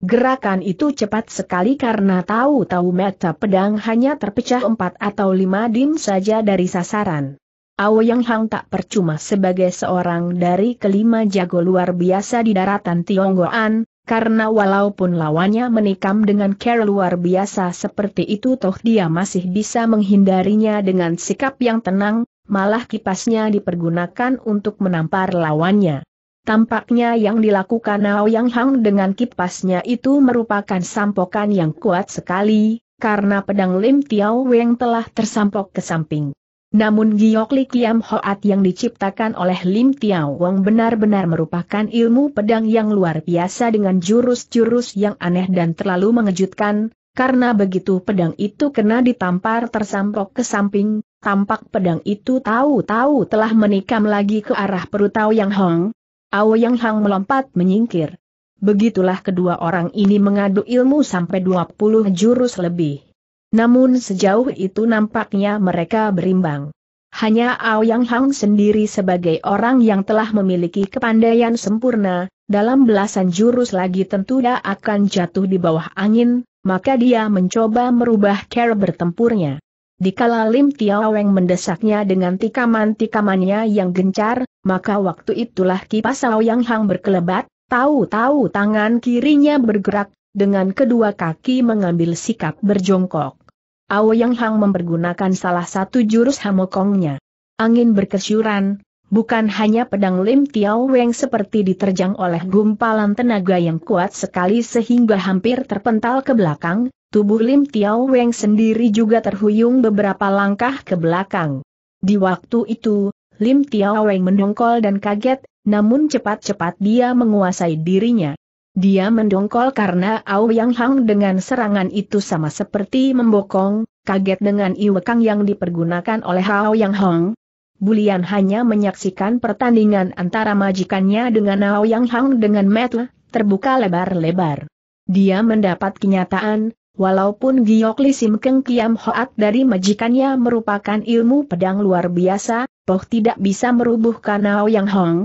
Speaker 1: Gerakan itu cepat sekali karena tahu-tahu mata pedang hanya terpecah empat atau lima dim saja dari sasaran. Ao Yang Hong tak percuma sebagai seorang dari kelima jago luar biasa di daratan Tionggoan, karena walaupun lawannya menikam dengan care luar biasa seperti itu toh dia masih bisa menghindarinya dengan sikap yang tenang, malah kipasnya dipergunakan untuk menampar lawannya. Tampaknya yang dilakukan Yang Hang dengan kipasnya itu merupakan sampokan yang kuat sekali, karena pedang Lim Tiao Weng telah tersampok ke samping. Namun Li Kiam Hoat yang diciptakan oleh Lim Tiao Weng benar-benar merupakan ilmu pedang yang luar biasa dengan jurus-jurus yang aneh dan terlalu mengejutkan, karena begitu pedang itu kena ditampar tersampok ke samping, tampak pedang itu tahu-tahu telah menikam lagi ke arah perut Tao Yang Hang. Yang Hang melompat menyingkir. Begitulah kedua orang ini mengadu ilmu sampai 20 jurus lebih. Namun sejauh itu nampaknya mereka berimbang. Hanya Yang Hang sendiri sebagai orang yang telah memiliki kepandaian sempurna, dalam belasan jurus lagi tentu dia akan jatuh di bawah angin, maka dia mencoba merubah cara bertempurnya. Dikala Lim Tiaweng mendesaknya dengan tikaman-tikamannya yang gencar, maka waktu itulah kipas Yang Hang berkelebat, tahu-tahu tangan kirinya bergerak, dengan kedua kaki mengambil sikap berjongkok. Yang Hang mempergunakan salah satu jurus hamokongnya. Angin berkesyuran, bukan hanya pedang Lim Tiaweng seperti diterjang oleh gumpalan tenaga yang kuat sekali sehingga hampir terpental ke belakang, Tubuh Lim Tiao Weng sendiri juga terhuyung beberapa langkah ke belakang. Di waktu itu, Lim Tiao Weng mendongkol dan kaget, namun cepat-cepat dia menguasai dirinya. Dia mendongkol karena Yang Hang dengan serangan itu sama seperti membokong, kaget dengan iwekang yang dipergunakan oleh Yang Hang. Bulian hanya menyaksikan pertandingan antara majikannya dengan Yang Hang dengan metel, terbuka lebar-lebar. Dia mendapat kenyataan, Walaupun Giok Li Sim Keng Kiam Hoat dari majikannya merupakan ilmu pedang luar biasa, Poh tidak bisa merubuhkan Ao Yang Hong.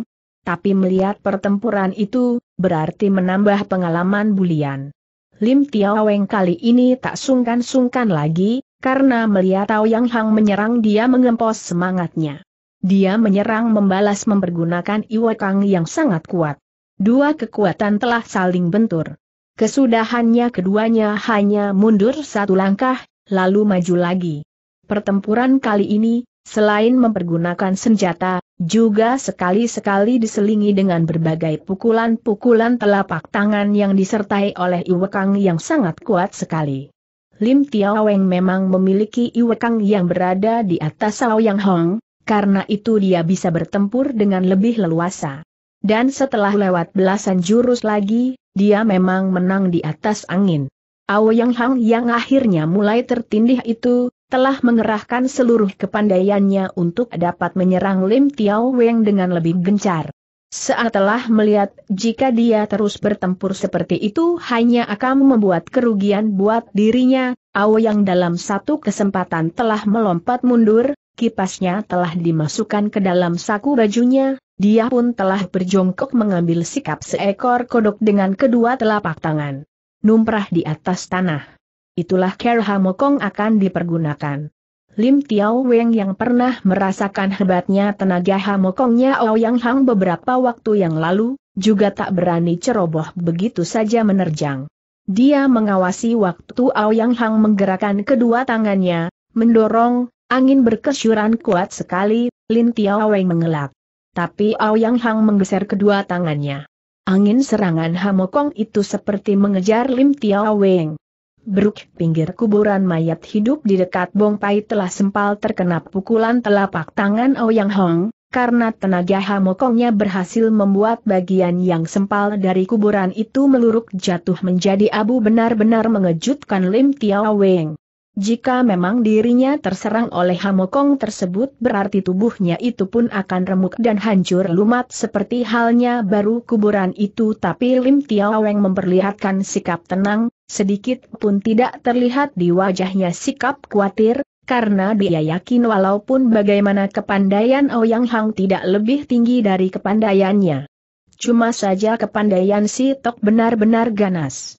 Speaker 1: Tapi melihat pertempuran itu, berarti menambah pengalaman bulian. Lim Tiao Weng kali ini tak sungkan-sungkan lagi, karena melihat Ao Yang Hang menyerang dia mengempos semangatnya. Dia menyerang membalas mempergunakan Kang yang sangat kuat. Dua kekuatan telah saling bentur. Kesudahannya keduanya hanya mundur satu langkah, lalu maju lagi. Pertempuran kali ini, selain mempergunakan senjata, juga sekali-sekali diselingi dengan berbagai pukulan-pukulan telapak tangan yang disertai oleh iwekang yang sangat kuat sekali. Lim Tiaweng memang memiliki iwekang yang berada di atas Sao Yang Hong, karena itu dia bisa bertempur dengan lebih leluasa. Dan setelah lewat belasan jurus lagi, dia memang menang di atas angin. Yang Hang yang akhirnya mulai tertindih itu, telah mengerahkan seluruh kepandaiannya untuk dapat menyerang Lim Tiao Weng dengan lebih gencar. Setelah melihat jika dia terus bertempur seperti itu hanya akan membuat kerugian buat dirinya, Ao Yang dalam satu kesempatan telah melompat mundur, kipasnya telah dimasukkan ke dalam saku bajunya, dia pun telah berjongkok mengambil sikap seekor kodok dengan kedua telapak tangan. Numprah di atas tanah. Itulah Kerha Hamokong akan dipergunakan. Lim Tiao Weng yang pernah merasakan hebatnya tenaga Hamokongnya Ouyang Hang beberapa waktu yang lalu, juga tak berani ceroboh begitu saja menerjang. Dia mengawasi waktu Ouyang Hang menggerakkan kedua tangannya, mendorong, Angin berkesyuran kuat sekali, Lin Tiaweng mengelak. Tapi Aoyang Hang menggeser kedua tangannya. Angin serangan Hamokong itu seperti mengejar Lim Tiaweng. Beruk pinggir kuburan mayat hidup di dekat Bongpai telah sempal terkena pukulan telapak tangan Yang Hong, karena tenaga Hamokongnya berhasil membuat bagian yang sempal dari kuburan itu meluruk jatuh menjadi abu benar-benar mengejutkan Lim Tiaweng. Jika memang dirinya terserang oleh Hamokong tersebut berarti tubuhnya itu pun akan remuk dan hancur lumat seperti halnya baru kuburan itu tapi Lim Tiaweng memperlihatkan sikap tenang, sedikit pun tidak terlihat di wajahnya sikap khawatir, karena dia yakin walaupun bagaimana kepandaian Ouyang oh Hang tidak lebih tinggi dari kepandaiannya. Cuma saja kepandaian si Tok benar-benar ganas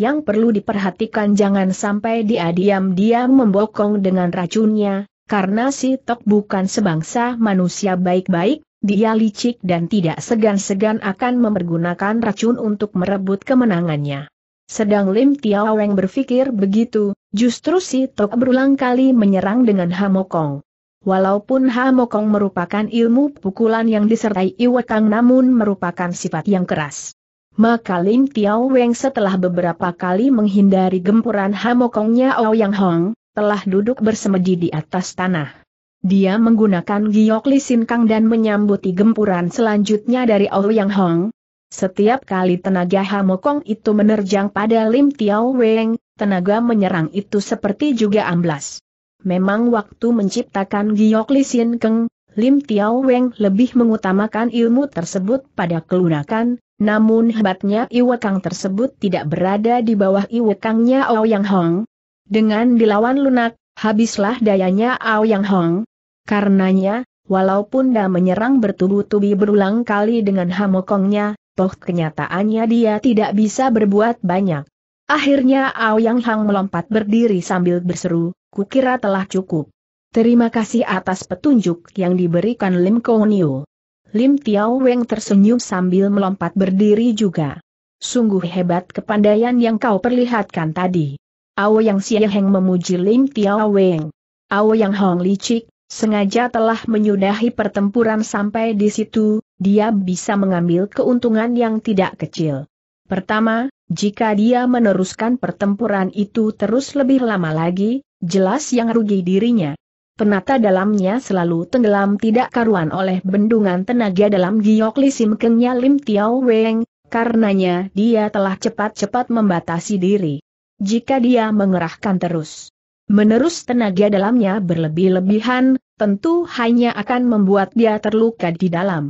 Speaker 1: yang perlu diperhatikan jangan sampai dia diam-diam membokong dengan racunnya, karena si Tok bukan sebangsa manusia baik-baik, dia licik dan tidak segan-segan akan mempergunakan racun untuk merebut kemenangannya. Sedang Lim Tiaweng berpikir begitu, justru si Tok berulang kali menyerang dengan Hamokong. Walaupun Hamokong merupakan ilmu pukulan yang disertai Iwekang namun merupakan sifat yang keras. Maka Lim Tiao Weng setelah beberapa kali menghindari gempuran hamokongnya Ouyang Hong, telah duduk bersemedi di atas tanah. Dia menggunakan giok lisin kang dan menyambuti gempuran selanjutnya dari Ouyang Hong. Setiap kali tenaga Hamokong itu menerjang pada Lim Tiao Weng, tenaga menyerang itu seperti juga amblas. Memang waktu menciptakan giok lisin keng, Lim Tiao Weng lebih mengutamakan ilmu tersebut pada kelunakan, namun hebatnya Iwekang tersebut tidak berada di bawah Iwekangnya Yang Hong. Dengan dilawan lunak, habislah dayanya Yang Hong. Karenanya, walaupun dia menyerang bertubi-tubi berulang kali dengan Hamokongnya, toh kenyataannya dia tidak bisa berbuat banyak. Akhirnya Yang Hong melompat berdiri sambil berseru, kukira telah cukup. Terima kasih atas petunjuk yang diberikan Lim Kouniu. Lim Tiao Weng tersenyum sambil melompat berdiri juga. Sungguh hebat kepandaian yang kau perlihatkan tadi. Ao Yang Xie Heng memuji Lim Tiao Weng. Ao Yang Hong Licik, sengaja telah menyudahi pertempuran sampai di situ, dia bisa mengambil keuntungan yang tidak kecil. Pertama, jika dia meneruskan pertempuran itu terus lebih lama lagi, jelas yang rugi dirinya. Penata dalamnya selalu tenggelam tidak karuan oleh bendungan tenaga dalam giok lisim kengnya Lim Tiao Weng, karenanya dia telah cepat-cepat membatasi diri. Jika dia mengerahkan terus menerus tenaga dalamnya berlebih-lebihan, tentu hanya akan membuat dia terluka di dalam.